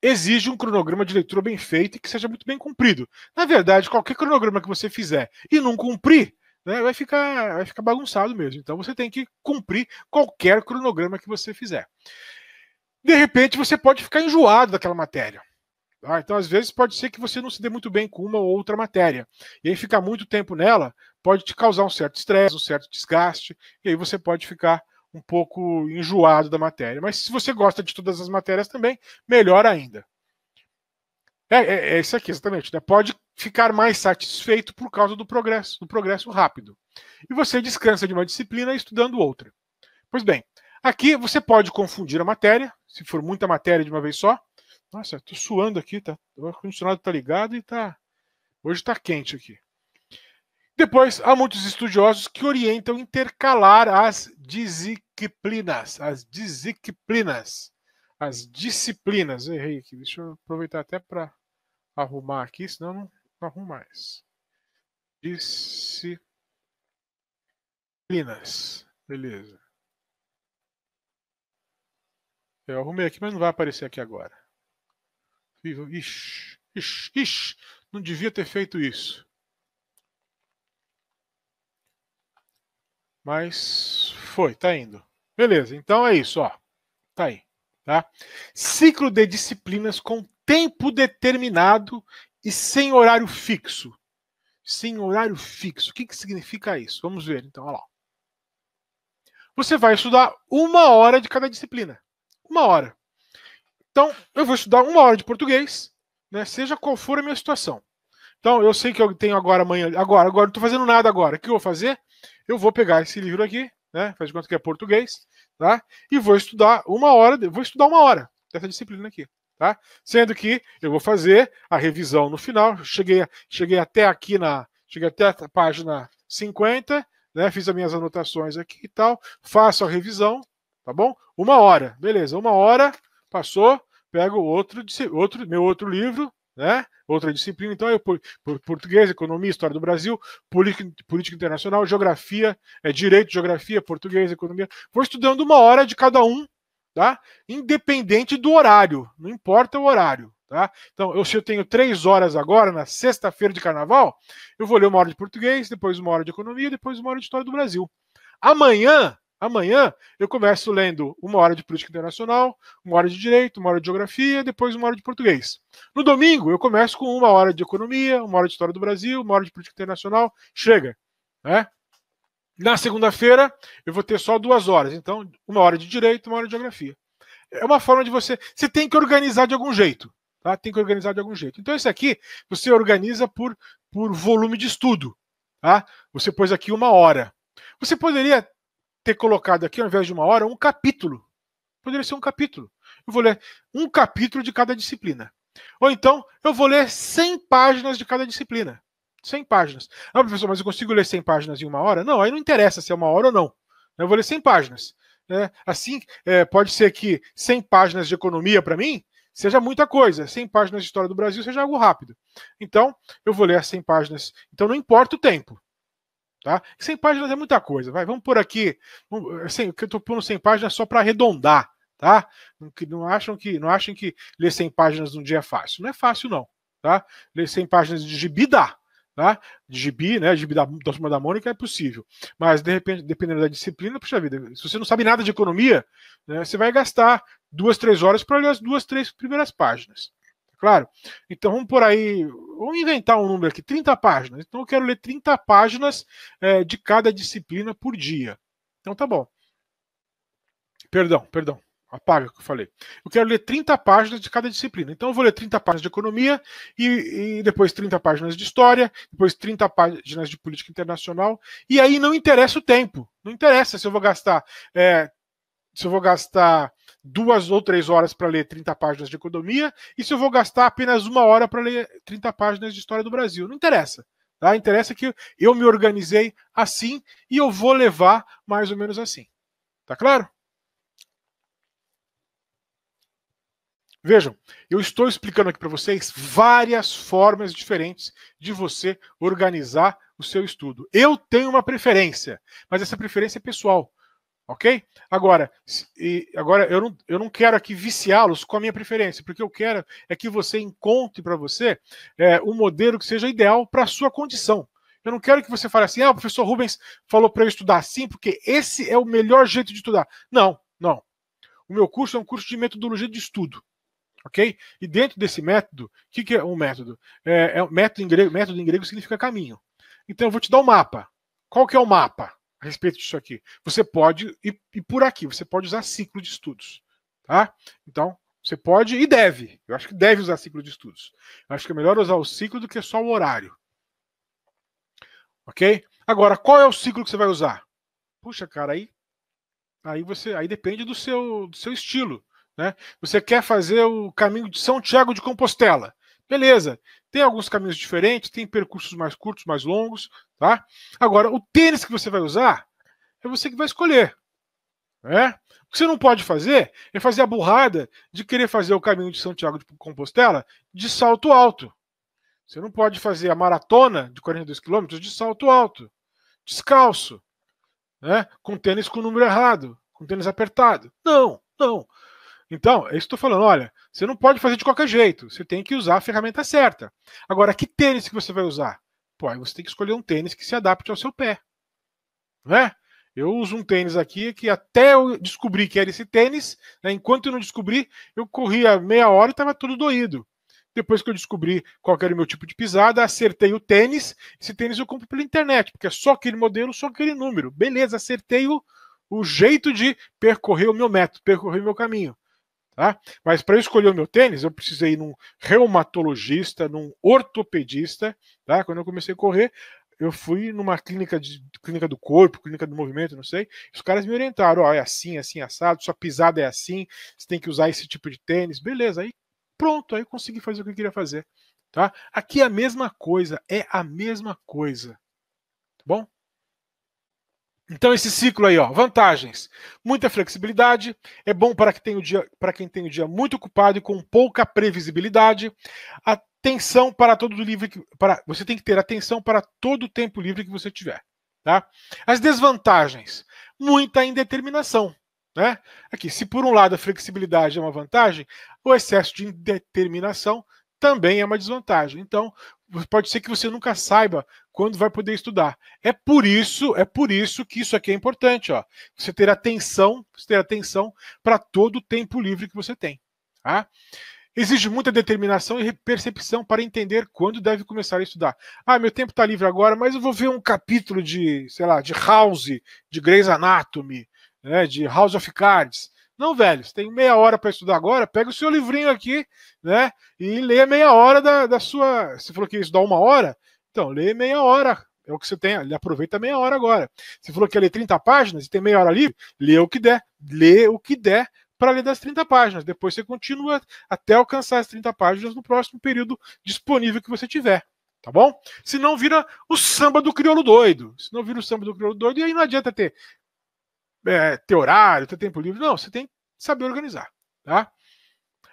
S1: Exige um cronograma de leitura bem feito e que seja muito bem cumprido. Na verdade, qualquer cronograma que você fizer e não cumprir, né, vai, ficar, vai ficar bagunçado mesmo. Então você tem que cumprir qualquer cronograma que você fizer. De repente, você pode ficar enjoado daquela matéria. Ah, então, às vezes, pode ser que você não se dê muito bem com uma ou outra matéria. E aí, ficar muito tempo nela pode te causar um certo estresse, um certo desgaste, e aí você pode ficar um pouco enjoado da matéria. Mas se você gosta de todas as matérias também, melhor ainda. É, é, é isso aqui, exatamente. Né? Pode ficar mais satisfeito por causa do progresso, do progresso rápido. E você descansa de uma disciplina estudando outra. Pois bem, aqui você pode confundir a matéria, se for muita matéria de uma vez só, nossa, tô suando aqui, tá? O ar-condicionado tá ligado e tá. Hoje tá quente aqui. Depois, há muitos estudiosos que orientam intercalar as disciplinas, as disciplinas, as disciplinas. Errei aqui, deixa eu aproveitar até para arrumar aqui, senão não, não arrumo mais. Disciplinas, beleza. Eu arrumei aqui, mas não vai aparecer aqui agora. Ixi, ixi, ixi, não devia ter feito isso. Mas foi, tá indo. Beleza, então é isso, ó. Tá aí, tá? Ciclo de disciplinas com tempo determinado e sem horário fixo. Sem horário fixo. O que, que significa isso? Vamos ver, então, olha lá. Você vai estudar uma hora de cada disciplina. Uma hora. Então, eu vou estudar uma hora de português, né, seja qual for a minha situação. Então, eu sei que eu tenho agora amanhã. Agora, agora, não estou fazendo nada agora. O que eu vou fazer? Eu vou pegar esse livro aqui, né? Faz de conta que é português, tá? E vou estudar uma hora, vou estudar uma hora dessa disciplina aqui. Tá? Sendo que eu vou fazer a revisão no final. Cheguei, cheguei até aqui na. Cheguei até a página 50, né? Fiz as minhas anotações aqui e tal. Faço a revisão, tá bom? Uma hora, beleza, uma hora passou, pego outro, outro meu outro livro, né? Outra disciplina. Então, eu português, economia, história do Brasil, política internacional, geografia, é, direito, geografia, português, economia. Vou estudando uma hora de cada um, tá? Independente do horário, não importa o horário, tá? Então, eu, se eu tenho três horas agora na sexta-feira de Carnaval, eu vou ler uma hora de português, depois uma hora de economia, depois uma hora de história do Brasil. Amanhã Amanhã eu começo lendo uma hora de política internacional, uma hora de direito, uma hora de geografia, depois uma hora de português. No domingo eu começo com uma hora de economia, uma hora de história do Brasil, uma hora de política internacional. Chega, né? Na segunda-feira eu vou ter só duas horas, então uma hora de direito, uma hora de geografia. É uma forma de você, você tem que organizar de algum jeito, tá? Tem que organizar de algum jeito. Então esse aqui você organiza por por volume de estudo, tá? Você pôs aqui uma hora. Você poderia ter colocado aqui, ao invés de uma hora, um capítulo. Poderia ser um capítulo. Eu vou ler um capítulo de cada disciplina. Ou então, eu vou ler 100 páginas de cada disciplina. 100 páginas. Ah, professor, mas eu consigo ler 100 páginas em uma hora? Não, aí não interessa se é uma hora ou não. Eu vou ler 100 páginas. Né? Assim, é, pode ser que 100 páginas de economia para mim seja muita coisa. 100 páginas de história do Brasil seja algo rápido. Então, eu vou ler as 100 páginas. Então, não importa o tempo. Tá? 100 páginas é muita coisa. Vai, vamos por aqui. Assim, o que eu estou pondo 100 páginas é só para arredondar. Tá? Não, não, acham que, não acham que ler 100 páginas num dia é fácil. Não é fácil, não. Tá? Ler 100 páginas de gibi dá. Tá? De gibi, né? Gibi da, da turma da Mônica é possível. Mas, de repente, dependendo da disciplina, puxa vida, se você não sabe nada de economia, né, você vai gastar duas, três horas para ler as duas, três primeiras páginas claro? Então vamos por aí, vamos inventar um número aqui, 30 páginas. Então eu quero ler 30 páginas é, de cada disciplina por dia. Então tá bom. Perdão, perdão. Apaga o que eu falei. Eu quero ler 30 páginas de cada disciplina. Então eu vou ler 30 páginas de economia e, e depois 30 páginas de história, depois 30 páginas de política internacional. E aí não interessa o tempo. Não interessa se eu vou gastar é, se eu vou gastar duas ou três horas para ler 30 páginas de economia e se eu vou gastar apenas uma hora para ler 30 páginas de história do Brasil. Não interessa. Tá? Interessa que eu me organizei assim e eu vou levar mais ou menos assim. Tá claro? Vejam, eu estou explicando aqui para vocês várias formas diferentes de você organizar o seu estudo. Eu tenho uma preferência, mas essa preferência é pessoal. Ok? Agora, e agora eu, não, eu não quero aqui viciá-los com a minha preferência, porque eu quero é que você encontre para você é, um modelo que seja ideal para a sua condição. Eu não quero que você fale assim, ah, o professor Rubens falou para eu estudar assim, porque esse é o melhor jeito de estudar. Não, não. O meu curso é um curso de metodologia de estudo. Ok? E dentro desse método, o que, que, é um método? É, é método em grego, método em grego significa caminho. Então eu vou te dar um mapa. Qual que é o mapa? a respeito disso aqui. Você pode, e, e por aqui, você pode usar ciclo de estudos. Tá? Então, você pode e deve. Eu acho que deve usar ciclo de estudos. Eu acho que é melhor usar o ciclo do que só o horário. Ok? Agora, qual é o ciclo que você vai usar? Puxa, cara, aí, aí você, aí depende do seu, do seu estilo, né? Você quer fazer o caminho de São Tiago de Compostela? Beleza? Tem alguns caminhos diferentes, tem percursos mais curtos, mais longos, Tá? Agora, o tênis que você vai usar é você que vai escolher. Né? O que você não pode fazer é fazer a burrada de querer fazer o caminho de Santiago de Compostela de salto alto. Você não pode fazer a maratona de 42 quilômetros de salto alto, descalço, né? com tênis com o número errado, com tênis apertado. Não, não. Então, é isso que estou falando. Olha, você não pode fazer de qualquer jeito. Você tem que usar a ferramenta certa. Agora, que tênis que você vai usar? pô, aí você tem que escolher um tênis que se adapte ao seu pé. Né? Eu uso um tênis aqui que até eu descobri que era esse tênis, né, enquanto eu não descobri, eu corria meia hora e estava todo doído. Depois que eu descobri qual era o meu tipo de pisada, acertei o tênis. Esse tênis eu compro pela internet, porque é só aquele modelo, só aquele número. Beleza, acertei o, o jeito de percorrer o meu método, percorrer o meu caminho. Tá? Mas para eu escolher o meu tênis, eu precisei ir num reumatologista, num ortopedista. Tá? Quando eu comecei a correr, eu fui numa clínica de clínica do corpo, clínica do movimento, não sei. Os caras me orientaram: ó, oh, é assim, é assim, assado, sua pisada é assim, você tem que usar esse tipo de tênis, beleza. Aí pronto, aí consegui fazer o que eu queria fazer. Tá? Aqui é a mesma coisa, é a mesma coisa. Tá bom? Então, esse ciclo aí, ó, vantagens. Muita flexibilidade, é bom para, tem o dia, para quem tem o dia muito ocupado e com pouca previsibilidade. Atenção para todo o livre. Que, para, você tem que ter atenção para todo o tempo livre que você tiver. Tá? As desvantagens. Muita indeterminação. Né? Aqui, se por um lado a flexibilidade é uma vantagem, o excesso de indeterminação também é uma desvantagem. Então, pode ser que você nunca saiba quando vai poder estudar. É por isso, é por isso que isso aqui é importante, ó. Você ter atenção, você ter atenção para todo o tempo livre que você tem, tá? Exige muita determinação e percepção para entender quando deve começar a estudar. Ah, meu tempo está livre agora, mas eu vou ver um capítulo de, sei lá, de House, de Grey's Anatomy, né, de House of Cards. Não, velho, você tem meia hora para estudar agora, pega o seu livrinho aqui, né? E lê meia hora da, da sua. Você falou que isso dá uma hora? Então, lê meia hora. É o que você tem, ele aproveita meia hora agora. Você falou que ia ler 30 páginas e tem meia hora ali lê o que der, lê o que der para ler das 30 páginas. Depois você continua até alcançar as 30 páginas no próximo período disponível que você tiver tá bom? Se não vira o samba do crioulo doido. Se não vira o samba do crioulo doido, e aí não adianta ter, é, ter horário, ter tempo livre. Não, você tem saber organizar. Tá?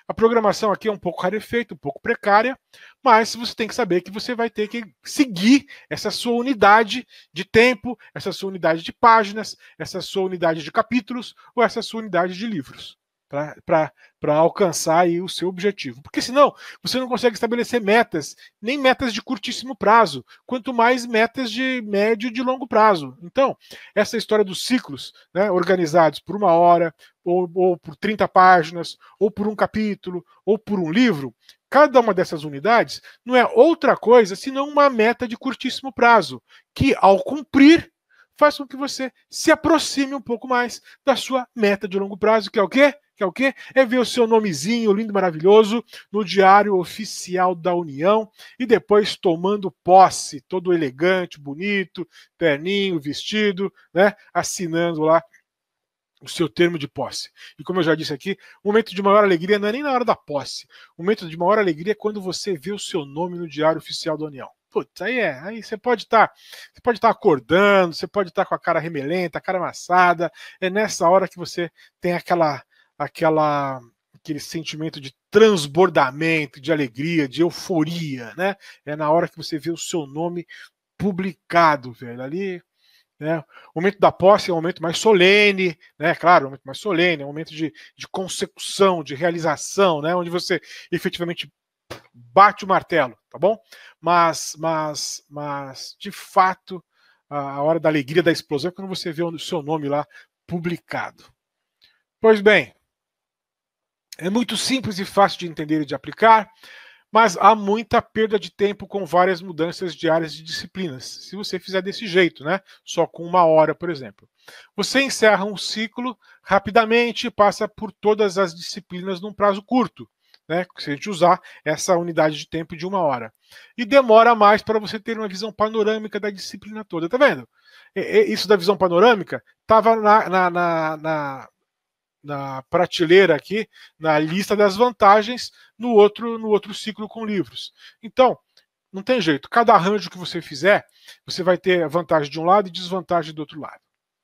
S1: A programação aqui é um pouco rarefeita, um pouco precária, mas você tem que saber que você vai ter que seguir essa sua unidade de tempo, essa sua unidade de páginas, essa sua unidade de capítulos ou essa sua unidade de livros para alcançar aí o seu objetivo. Porque senão você não consegue estabelecer metas, nem metas de curtíssimo prazo, quanto mais metas de médio e de longo prazo. Então, essa história dos ciclos, né, organizados por uma hora, ou, ou por 30 páginas, ou por um capítulo, ou por um livro, cada uma dessas unidades não é outra coisa senão uma meta de curtíssimo prazo, que ao cumprir faz com que você se aproxime um pouco mais da sua meta de longo prazo, que é o quê? que é o quê? É ver o seu nomezinho lindo, maravilhoso, no Diário Oficial da União e depois tomando posse, todo elegante, bonito, terninho, vestido, né? Assinando lá o seu termo de posse. E como eu já disse aqui, o momento de maior alegria não é nem na hora da posse. O momento de maior alegria é quando você vê o seu nome no Diário Oficial da União. Putz, aí é, aí você pode estar, tá, você pode estar tá acordando, você pode estar tá com a cara remelenta, a cara amassada. É nessa hora que você tem aquela aquela aquele sentimento de transbordamento, de alegria, de euforia, né? É na hora que você vê o seu nome publicado, velho. Ali, né? O momento da posse é um momento mais solene, né? Claro, é um momento mais solene, é um momento de, de consecução, de realização, né? Onde você efetivamente bate o martelo, tá bom? Mas, mas, mas, de fato, a hora da alegria da explosão é quando você vê o seu nome lá publicado. Pois bem, é muito simples e fácil de entender e de aplicar, mas há muita perda de tempo com várias mudanças diárias de disciplinas. Se você fizer desse jeito, né? Só com uma hora, por exemplo. Você encerra um ciclo rapidamente e passa por todas as disciplinas num prazo curto. Né, se a gente usar essa unidade de tempo de uma hora. E demora mais para você ter uma visão panorâmica da disciplina toda. Tá vendo? Isso da visão panorâmica estava na, na, na, na na prateleira aqui, na lista das vantagens, no outro, no outro ciclo com livros. Então, não tem jeito. Cada arranjo que você fizer, você vai ter vantagem de um lado e desvantagem do outro lado.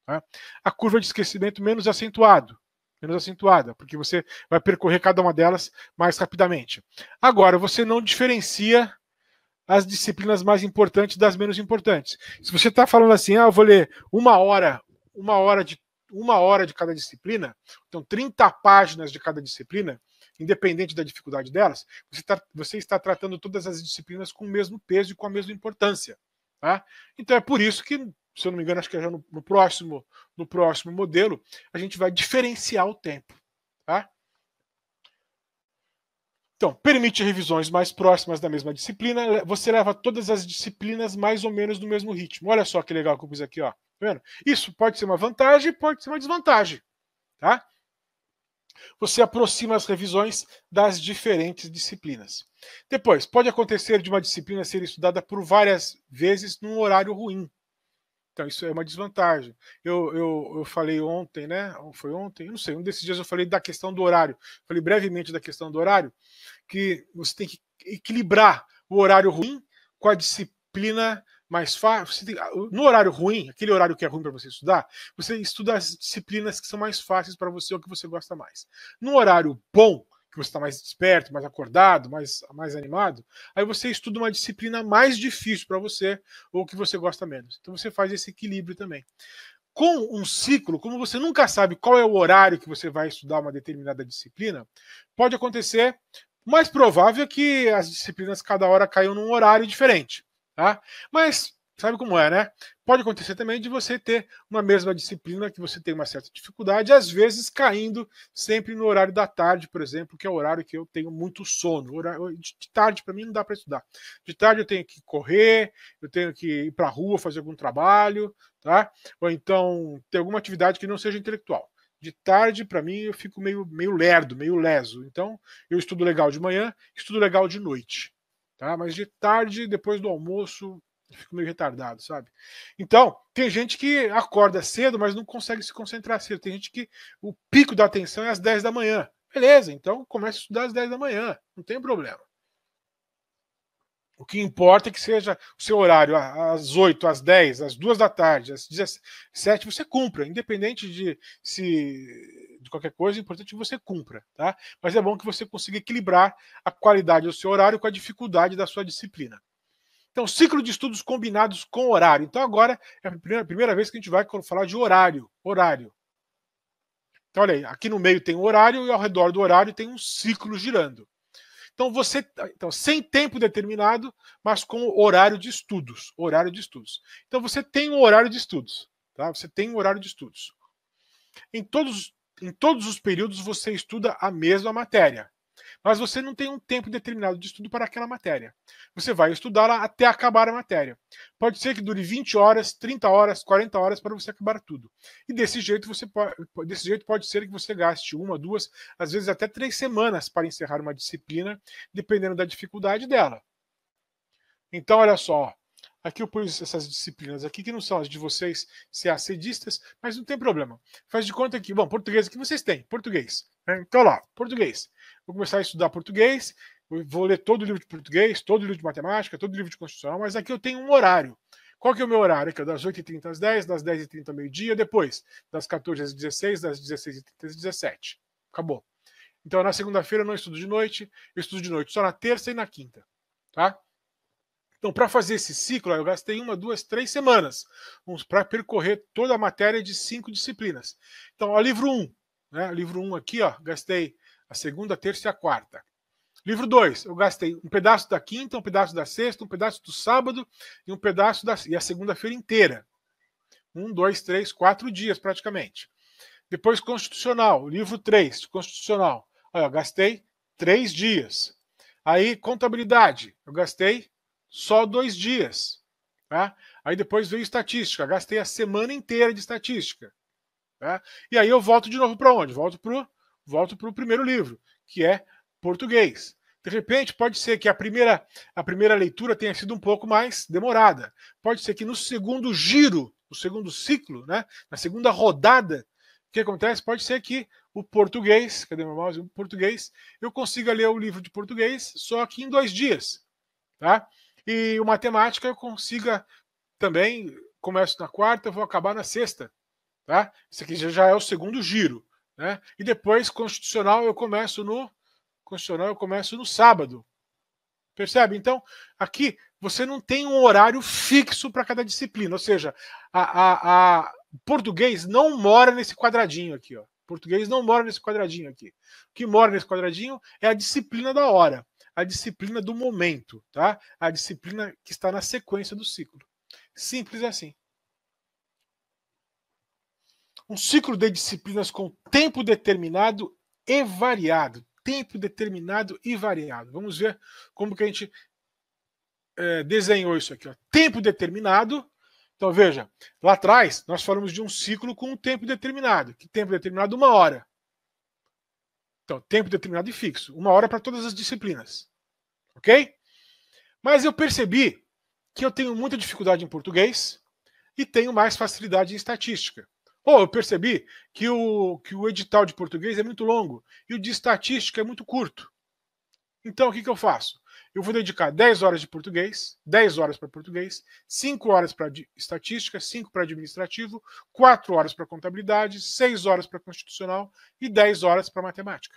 S1: Tá? A curva de esquecimento menos acentuado, menos acentuada, porque você vai percorrer cada uma delas mais rapidamente. Agora, você não diferencia as disciplinas mais importantes das menos importantes. Se você está falando assim, ah, eu vou ler uma hora, uma hora de uma hora de cada disciplina, então 30 páginas de cada disciplina, independente da dificuldade delas, você, tá, você está tratando todas as disciplinas com o mesmo peso e com a mesma importância. Tá? Então é por isso que, se eu não me engano, acho que é já no, no próximo, no próximo modelo, a gente vai diferenciar o tempo. Tá? Então, permite revisões mais próximas da mesma disciplina. Você leva todas as disciplinas mais ou menos no mesmo ritmo. Olha só que legal que eu fiz aqui, ó. Tá vendo? Isso pode ser uma vantagem, pode ser uma desvantagem. Tá? Você aproxima as revisões das diferentes disciplinas. Depois, pode acontecer de uma disciplina ser estudada por várias vezes num horário ruim. Então, isso é uma desvantagem. Eu, eu, eu falei ontem, né? Foi ontem? Não sei, um desses dias eu falei da questão do horário. Falei brevemente da questão do horário, que você tem que equilibrar o horário ruim com a disciplina mais fácil. Ah, no horário ruim, aquele horário que é ruim para você estudar, você estuda as disciplinas que são mais fáceis para você ou que você gosta mais. No horário bom, que você está mais desperto, mais acordado, mais, mais animado, aí você estuda uma disciplina mais difícil para você ou que você gosta menos. Então você faz esse equilíbrio também. Com um ciclo, como você nunca sabe qual é o horário que você vai estudar uma determinada disciplina, pode acontecer mais provável é que as disciplinas cada hora caiam num horário diferente. Tá? Mas sabe como é, né? Pode acontecer também de você ter uma mesma disciplina que você tem uma certa dificuldade, às vezes caindo sempre no horário da tarde, por exemplo, que é o horário que eu tenho muito sono. De tarde para mim não dá para estudar. De tarde eu tenho que correr, eu tenho que ir para a rua fazer algum trabalho, tá? Ou então ter alguma atividade que não seja intelectual. De tarde, para mim, eu fico meio, meio lerdo, meio leso. Então, eu estudo legal de manhã, estudo legal de noite tá? Mas de tarde, depois do almoço, eu fico meio retardado, sabe? Então, tem gente que acorda cedo, mas não consegue se concentrar cedo. Tem gente que o pico da atenção é às 10 da manhã. Beleza, então começa a estudar às 10 da manhã, não tem problema. O que importa é que seja o seu horário às 8, às 10, às 2 da tarde, às 17, você cumpra, independente de se de qualquer coisa, é importante que você cumpra, tá? Mas é bom que você consiga equilibrar a qualidade do seu horário com a dificuldade da sua disciplina. Então, ciclo de estudos combinados com horário. Então, agora é a primeira, primeira vez que a gente vai falar de horário. Horário. Então, olha aí, aqui no meio tem um horário e ao redor do horário tem um ciclo girando. Então, você, então, sem tempo determinado, mas com horário de estudos. Horário de estudos. Então, você tem um horário de estudos. Tá? Você tem um horário de estudos. Em todos, em todos os períodos você estuda a mesma matéria. Mas você não tem um tempo determinado de estudo para aquela matéria. Você vai estudá-la até acabar a matéria. Pode ser que dure 20 horas, 30 horas, 40 horas para você acabar tudo. E desse jeito você pode, desse jeito pode ser que você gaste uma, duas, às vezes até três semanas para encerrar uma disciplina, dependendo da dificuldade dela. Então, olha só, Aqui eu pus essas disciplinas aqui que não são as de vocês, acedistas, mas não tem problema. Faz de conta que, bom, português aqui vocês têm, português. Né? Então lá, português. Vou começar a estudar português, vou ler todo o livro de português, todo o livro de matemática, todo o livro de constitucional, mas aqui eu tenho um horário. Qual que é o meu horário? Aqui, é das 8h30 às 10 das 10h30 ao meio-dia, depois das 14 às 16 das 16h30 às 17 Acabou. Então, na segunda-feira eu não estudo de noite, eu estudo de noite só na terça e na quinta. Tá? Então, para fazer esse ciclo, eu gastei uma, duas, três semanas para percorrer toda a matéria de cinco disciplinas. Então, ó, livro 1, um, né? livro 1 um aqui, ó, gastei a segunda, a terça e a quarta. Livro 2, eu gastei um pedaço da quinta, um pedaço da sexta, um pedaço do sábado e um pedaço da e a segunda-feira inteira. Um, dois, três, quatro dias praticamente. Depois, Constitucional, livro 3, Constitucional. eu gastei três dias. Aí, Contabilidade, eu gastei só dois dias. Tá? Aí depois veio estatística, gastei a semana inteira de estatística. Tá? E aí eu volto de novo para onde? Volto para volto o primeiro livro, que é português. De repente, pode ser que a primeira, a primeira leitura tenha sido um pouco mais demorada. Pode ser que no segundo giro, no segundo ciclo, né, na segunda rodada, o que acontece? Pode ser que o português, cadê meu mouse? O português, eu consiga ler o livro de português só aqui em dois dias. Tá? E o matemática eu consiga também, começo na quarta, vou acabar na sexta. Tá? Isso aqui já é o segundo giro. Né? E depois, constitucional, eu começo no. Constitucional eu começo no sábado. Percebe? Então, aqui você não tem um horário fixo para cada disciplina. Ou seja, a, a, a, português não mora nesse quadradinho aqui. Ó. Português não mora nesse quadradinho aqui. O que mora nesse quadradinho é a disciplina da hora a disciplina do momento, tá? A disciplina que está na sequência do ciclo. Simples assim. Um ciclo de disciplinas com tempo determinado e variado. Tempo determinado e variado. Vamos ver como que a gente é, desenhou isso aqui. Ó. Tempo determinado, então veja, lá atrás nós falamos de um ciclo com um tempo determinado. Que tempo determinado? Uma hora. Então, tempo determinado e fixo. Uma hora para todas as disciplinas. Ok? Mas eu percebi que eu tenho muita dificuldade em português e tenho mais facilidade em estatística. Ou eu percebi que o, que o edital de português é muito longo e o de estatística é muito curto. Então, o que, que eu faço? Eu vou dedicar 10 horas de português, 10 horas para português, 5 horas para estatística, 5 para administrativo, 4 horas para contabilidade, 6 horas para constitucional e 10 horas para matemática.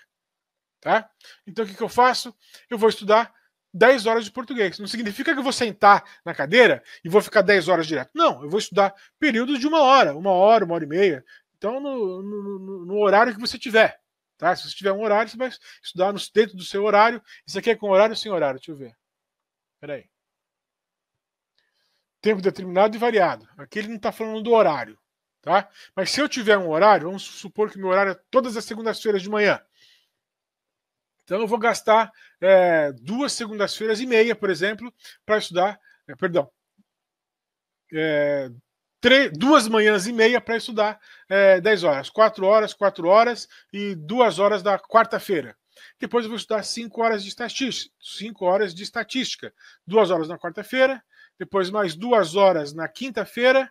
S1: Tá? Então o que, que eu faço? Eu vou estudar 10 horas de português. Não significa que eu vou sentar na cadeira e vou ficar 10 horas direto. Não, eu vou estudar períodos de uma hora, uma hora, uma hora e meia. Então, no, no, no horário que você tiver. Tá? Se você tiver um horário, você vai estudar nos, dentro do seu horário. Isso aqui é com horário ou sem horário? Deixa eu ver. Peraí. Tempo determinado e variado. Aqui ele não está falando do horário. Tá? Mas se eu tiver um horário, vamos supor que meu horário é todas as segundas-feiras de manhã. Então eu vou gastar é, duas segundas-feiras e meia, por exemplo, para estudar. É, perdão. É, duas manhãs e meia para estudar é, eh, 10 horas, 4 horas, 4 horas e 2 horas da quarta-feira. Depois eu vou estudar 5 horas de estatística, 5 horas de estatística, 2 horas na quarta-feira, depois mais 2 horas na quinta-feira,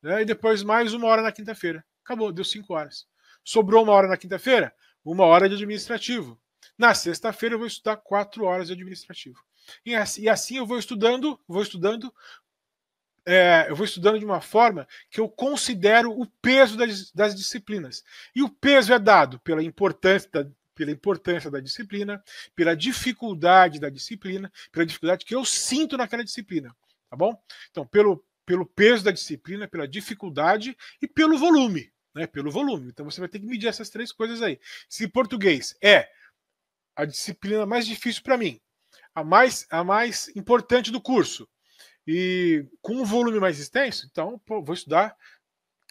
S1: né, e depois mais uma hora na quinta-feira. Acabou, deu 5 horas. Sobrou uma hora na quinta-feira, uma hora de administrativo. Na sexta-feira eu vou estudar 4 horas de administrativo. E assim eu vou estudando, vou estudando é, eu vou estudando de uma forma que eu considero o peso das, das disciplinas. E o peso é dado pela importância da, pela importância da disciplina, pela dificuldade da disciplina, pela dificuldade que eu sinto naquela disciplina, tá bom? Então, pelo, pelo peso da disciplina, pela dificuldade e pelo volume, né? Pelo volume. Então, você vai ter que medir essas três coisas aí. Se português é a disciplina mais difícil para mim, a mais, a mais importante do curso, e com um volume mais extenso, então pô, vou estudar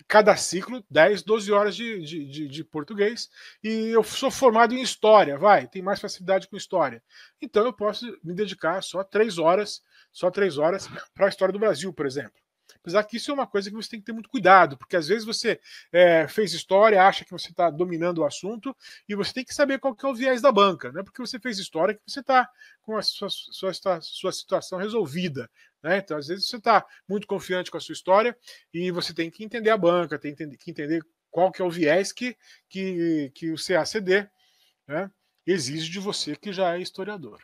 S1: cada ciclo 10, 12 horas de, de, de, de, português e eu sou formado em história, vai, tem mais facilidade com história. Então eu posso me dedicar só três horas, só três horas para a história do Brasil, por exemplo. Apesar que isso é uma coisa que você tem que ter muito cuidado, porque às vezes você é, fez história, acha que você está dominando o assunto, e você tem que saber qual que é o viés da banca. Não é porque você fez história que você está com a sua, sua, sua situação resolvida. Né? Então, às vezes, você está muito confiante com a sua história e você tem que entender a banca, tem que entender qual que é o viés que, que, que o CACD né, exige de você que já é historiador.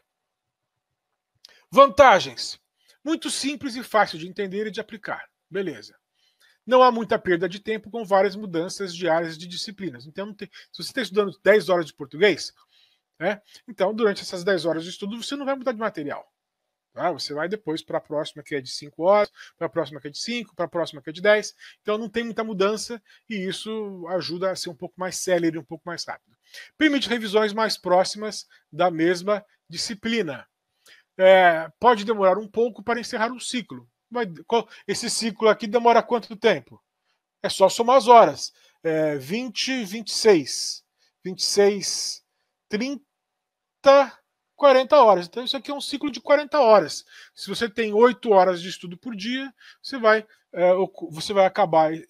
S1: Vantagens. Muito simples e fácil de entender e de aplicar. Beleza. Não há muita perda de tempo com várias mudanças de áreas de disciplinas. Então, se você está estudando 10 horas de português, né, então durante essas 10 horas de estudo você não vai mudar de material. Tá? Você vai depois para a próxima que é de 5 horas, para a próxima que é de 5, para a próxima que é de 10. Então não tem muita mudança e isso ajuda a ser um pouco mais célere, um pouco mais rápido. Permite revisões mais próximas da mesma disciplina é, pode demorar um pouco para encerrar um ciclo. Mas esse ciclo aqui demora quanto tempo? É só somar as horas. É, 20, 26. 26, 30, 40 horas. Então, isso aqui é um ciclo de 40 horas. Se você tem 8 horas de estudo por dia, você vai, é, você vai acabar, é,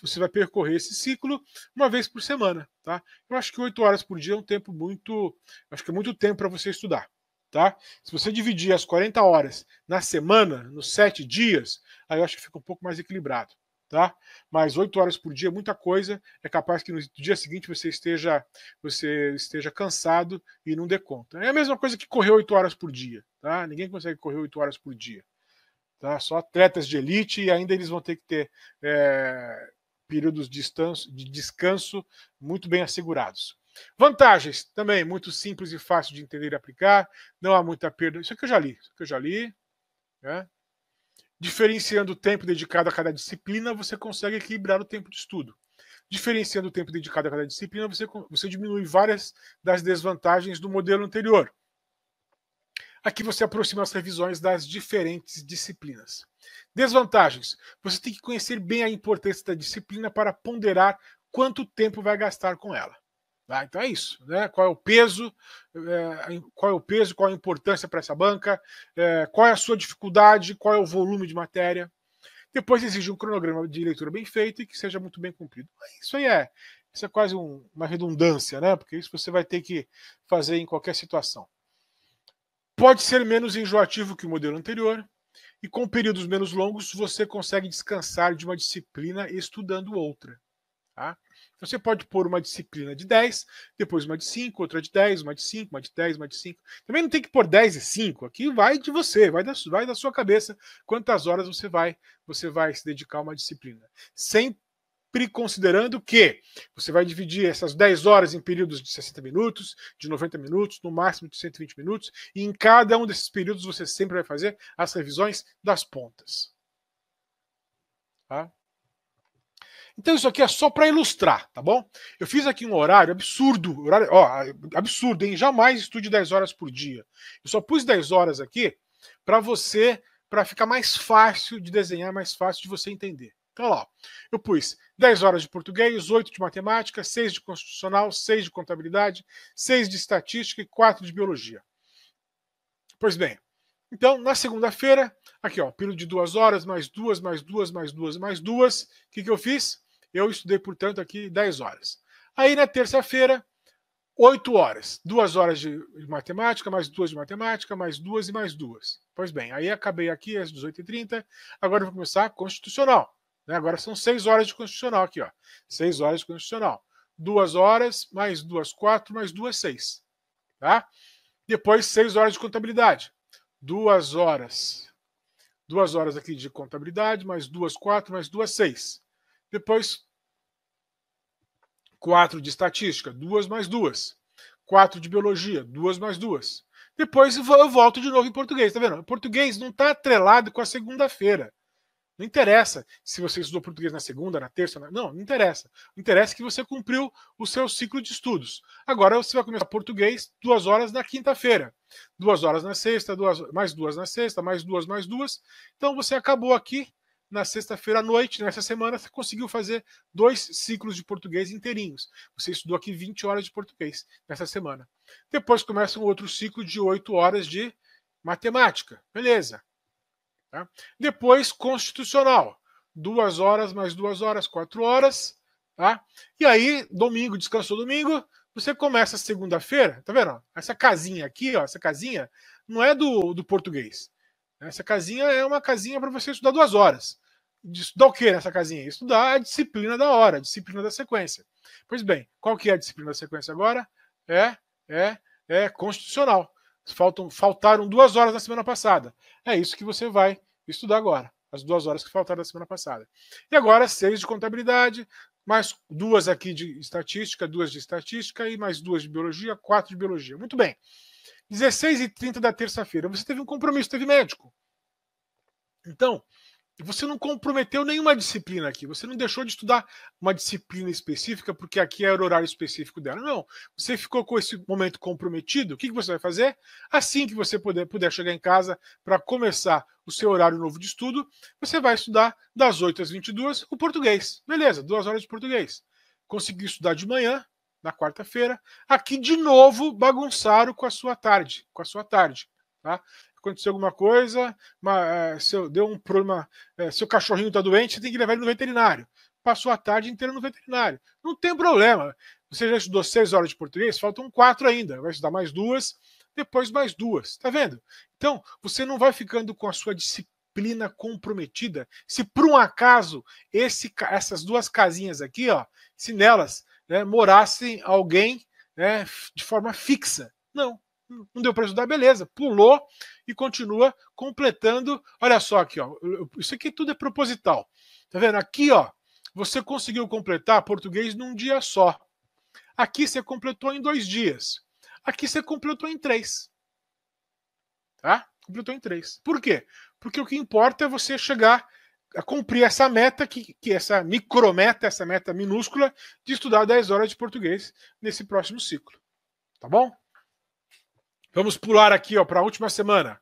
S1: você vai percorrer esse ciclo uma vez por semana. Tá? Eu acho que 8 horas por dia é um tempo muito. Acho que é muito tempo para você estudar. Tá? Se você dividir as 40 horas na semana, nos 7 dias, aí eu acho que fica um pouco mais equilibrado. Tá? Mas 8 horas por dia é muita coisa, é capaz que no dia seguinte você esteja você esteja cansado e não dê conta. É a mesma coisa que correr 8 horas por dia, tá? Ninguém consegue correr 8 horas por dia. Tá? Só atletas de elite e ainda eles vão ter que ter é, períodos de descanso muito bem assegurados. Vantagens também, muito simples e fácil de entender e aplicar. Não há muita perda. Isso aqui eu já li. Isso aqui eu já li. Né? Diferenciando o tempo dedicado a cada disciplina, você consegue equilibrar o tempo de estudo. Diferenciando o tempo dedicado a cada disciplina, você, você diminui várias das desvantagens do modelo anterior. Aqui você aproxima as revisões das diferentes disciplinas. Desvantagens: você tem que conhecer bem a importância da disciplina para ponderar quanto tempo vai gastar com ela. Tá? Então é isso, né? Qual é o peso, é, qual é o peso, qual é a importância para essa banca, é, qual é a sua dificuldade, qual é o volume de matéria. Depois exige um cronograma de leitura bem feito e que seja muito bem cumprido. É isso aí é, isso é quase um, uma redundância, né? Porque isso você vai ter que fazer em qualquer situação. Pode ser menos enjoativo que o modelo anterior, e com períodos menos longos você consegue descansar de uma disciplina estudando outra. Tá? Então você pode pôr uma disciplina de 10, depois uma de 5, outra de 10, uma de 5, uma de 10, uma de 5. Também não tem que pôr 10 e 5, aqui vai de você, vai da, vai da sua cabeça quantas horas você vai, você vai se dedicar a uma disciplina. Sempre considerando que você vai dividir essas 10 horas em períodos de 60 minutos, de 90 minutos, no máximo de 120 minutos, e em cada um desses períodos você sempre vai fazer as revisões das pontas. Tá? Então isso aqui é só para ilustrar, tá bom? Eu fiz aqui um horário absurdo, horário, ó, absurdo, hein? Jamais estude 10 horas por dia. Eu só pus 10 horas aqui para você, para ficar mais fácil de desenhar, mais fácil de você entender. Então lá, ó, eu pus 10 horas de português, 8 de matemática, 6 de constitucional, 6 de contabilidade, 6 de estatística e 4 de biologia. Pois bem, então, na segunda-feira, aqui ó, período de duas horas, mais duas, mais duas, mais duas, mais duas. O que, que eu fiz? Eu estudei, portanto, aqui 10 horas. Aí na terça-feira, 8 horas. Duas horas de matemática, mais duas de matemática, mais duas e mais duas. Pois bem, aí acabei aqui às 18h30. Agora eu vou começar constitucional. Né? Agora são 6 horas de constitucional aqui, ó. 6 horas de constitucional. Duas horas, mais duas, quatro, mais duas, seis. Tá? Depois, 6 horas de contabilidade duas horas. Duas horas aqui de contabilidade, mais duas, quatro, mais duas, seis. Depois, quatro de estatística, duas mais duas. Quatro de biologia, duas mais duas. Depois eu volto de novo em português, tá vendo? O português não está atrelado com a segunda-feira. Não interessa se você estudou português na segunda, na terça, na... não, não interessa. O interessa é que você cumpriu o seu ciclo de estudos. Agora você vai começar português duas horas na quinta-feira, duas horas na sexta, duas... mais duas na sexta, mais duas, mais duas. Então você acabou aqui na sexta-feira à noite, nessa semana, você conseguiu fazer dois ciclos de português inteirinhos. Você estudou aqui 20 horas de português nessa semana. Depois começa um outro ciclo de 8 horas de matemática. Beleza. Tá? Depois, constitucional. Duas horas, mais duas horas, quatro horas. Tá? E aí, domingo, descansou domingo, você começa segunda-feira, tá vendo? Essa casinha aqui, ó, essa casinha não é do, do português. Essa casinha é uma casinha para você estudar duas horas. De estudar o que nessa casinha? Estudar a disciplina da hora, a disciplina da sequência. Pois bem, qual que é a disciplina da sequência agora? É, é, é constitucional faltam, faltaram duas horas na semana passada. É isso que você vai estudar agora, as duas horas que faltaram na semana passada. E agora, seis de contabilidade, mais duas aqui de estatística, duas de estatística e mais duas de biologia, quatro de biologia. Muito bem. 16h30 da terça-feira. Você teve um compromisso, teve médico. Então, e você não comprometeu nenhuma disciplina aqui. Você não deixou de estudar uma disciplina específica porque aqui era o horário específico dela. Não. Você ficou com esse momento comprometido. O que você vai fazer? Assim que você puder, puder chegar em casa para começar o seu horário novo de estudo, você vai estudar das 8 às 22 o português. Beleza, duas horas de português. Consegui estudar de manhã, na quarta-feira. Aqui, de novo, bagunçaram com a sua tarde. Com a sua tarde. Tá? aconteceu alguma coisa, mas é, deu um problema, é, seu cachorrinho está doente, você tem que levar ele no veterinário. Passou a tarde inteira no veterinário. Não tem problema. Você já estudou seis horas de português, faltam quatro ainda. Vai estudar mais duas, depois mais duas. Tá vendo? Então, você não vai ficando com a sua disciplina comprometida se por um acaso esse, essas duas casinhas aqui, ó, se nelas né, morasse alguém né, de forma fixa. Não, não deu para estudar beleza, pulou e continua completando. Olha só aqui, ó, isso aqui tudo é proposital. Tá vendo? Aqui, ó, você conseguiu completar português num dia só. Aqui você completou em dois dias. Aqui você completou em três. Tá? Completou em três. Por quê? Porque o que importa é você chegar a cumprir essa meta, que, que essa micrometa, essa meta minúscula, de estudar 10 horas de português nesse próximo ciclo. Tá bom? Vamos pular aqui ó para a última semana.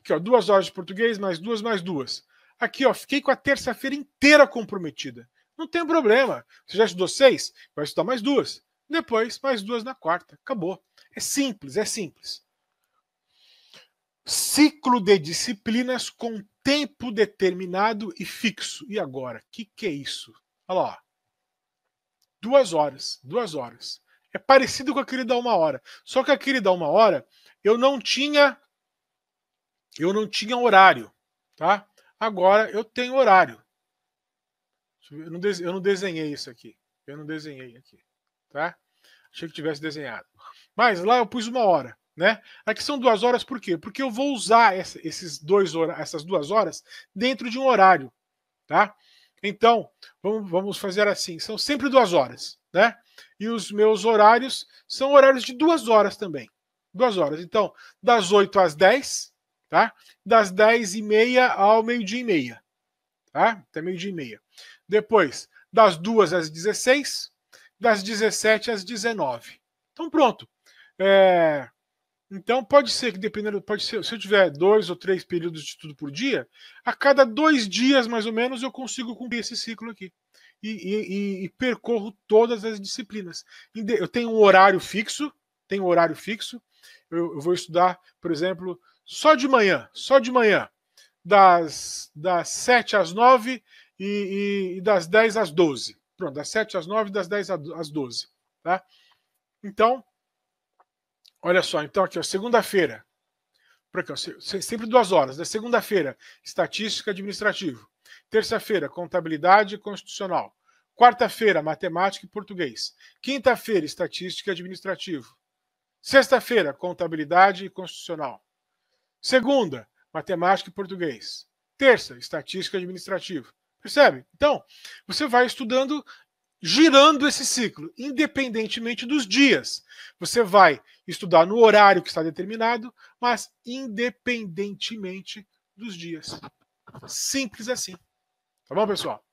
S1: Aqui ó, duas horas de português, mais duas, mais duas. Aqui ó, fiquei com a terça-feira inteira comprometida. Não tem problema. Você já estudou seis? Vai estudar mais duas. Depois, mais duas na quarta. Acabou. É simples, é simples. Ciclo de disciplinas com tempo determinado e fixo. E agora? O que, que é isso? Olha lá. Ó. Duas horas. Duas horas. É parecido com aquele da uma hora. Só que aquele da uma hora eu não tinha eu não tinha horário, tá? Agora eu tenho horário. Eu não, eu não desenhei isso aqui. Eu não desenhei aqui, tá? Achei que tivesse desenhado. Mas lá eu pus uma hora, né? Aqui são duas horas por quê? Porque eu vou usar essa, esses dois essas duas horas dentro de um horário, tá? Então, vamos, vamos fazer assim. São sempre duas horas, né? E os meus horários são horários de duas horas também. Duas horas. Então, das 8 às 10, tá? Das 10 e meia ao meio-dia e meia, tá? Até meio-dia e meia. Depois, das 2 às 16, das 17 às 19. Então, pronto. É... Então, pode ser que, dependendo, pode ser, se eu tiver dois ou três períodos de estudo por dia, a cada dois dias, mais ou menos, eu consigo cumprir esse ciclo aqui. E, e, e percorro todas as disciplinas. Eu tenho um horário fixo, tenho um horário fixo, eu, eu vou estudar, por exemplo, só de manhã, só de manhã, das, das 7 às 9 e, e, e das 10 às 12. Pronto, das 7 às 9 e das 10 às 12. Tá? Então, olha só, então aqui, segunda-feira, sempre duas horas, da né? segunda-feira, estatística administrativa, terça-feira, contabilidade constitucional, quarta-feira, matemática e português, quinta-feira, estatística administrativa, Sexta-feira, contabilidade e constitucional. Segunda, matemática e português. Terça, estatística administrativa. Percebe? Então, você vai estudando, girando esse ciclo, independentemente dos dias. Você vai estudar no horário que está determinado, mas independentemente dos dias. Simples assim. Tá bom, pessoal?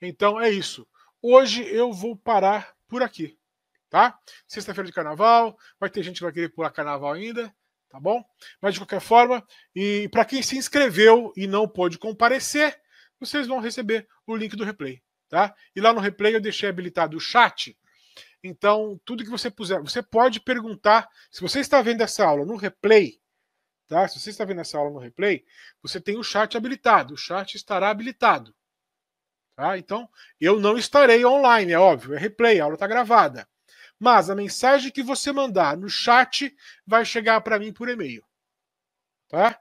S1: Então é isso. Hoje eu vou parar por aqui tá? Sexta-feira de carnaval, vai ter gente que vai querer pular carnaval ainda, tá bom? Mas de qualquer forma, e para quem se inscreveu e não pôde comparecer, vocês vão receber o link do replay, tá? E lá no replay eu deixei habilitado o chat. Então, tudo que você puser, você pode perguntar. Se você está vendo essa aula no replay, tá? Se você está vendo essa aula no replay, você tem o chat habilitado. O chat estará habilitado. Tá? Então, eu não estarei online, é óbvio, é replay, a aula está gravada. Mas a mensagem que você mandar no chat vai chegar para mim por e-mail. Tá?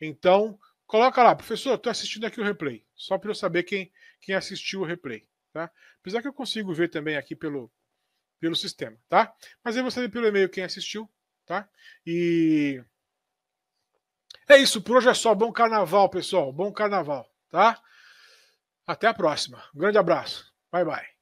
S1: Então, coloca lá, professor, estou assistindo aqui o replay. Só para eu saber quem, quem assistiu o replay. Tá? Apesar que eu consigo ver também aqui pelo, pelo sistema, tá? Mas eu vou saber pelo e-mail quem assistiu, tá? E é isso, por hoje é só. Bom carnaval, pessoal. Bom carnaval, tá? Até a próxima. Um grande abraço. Bye, bye.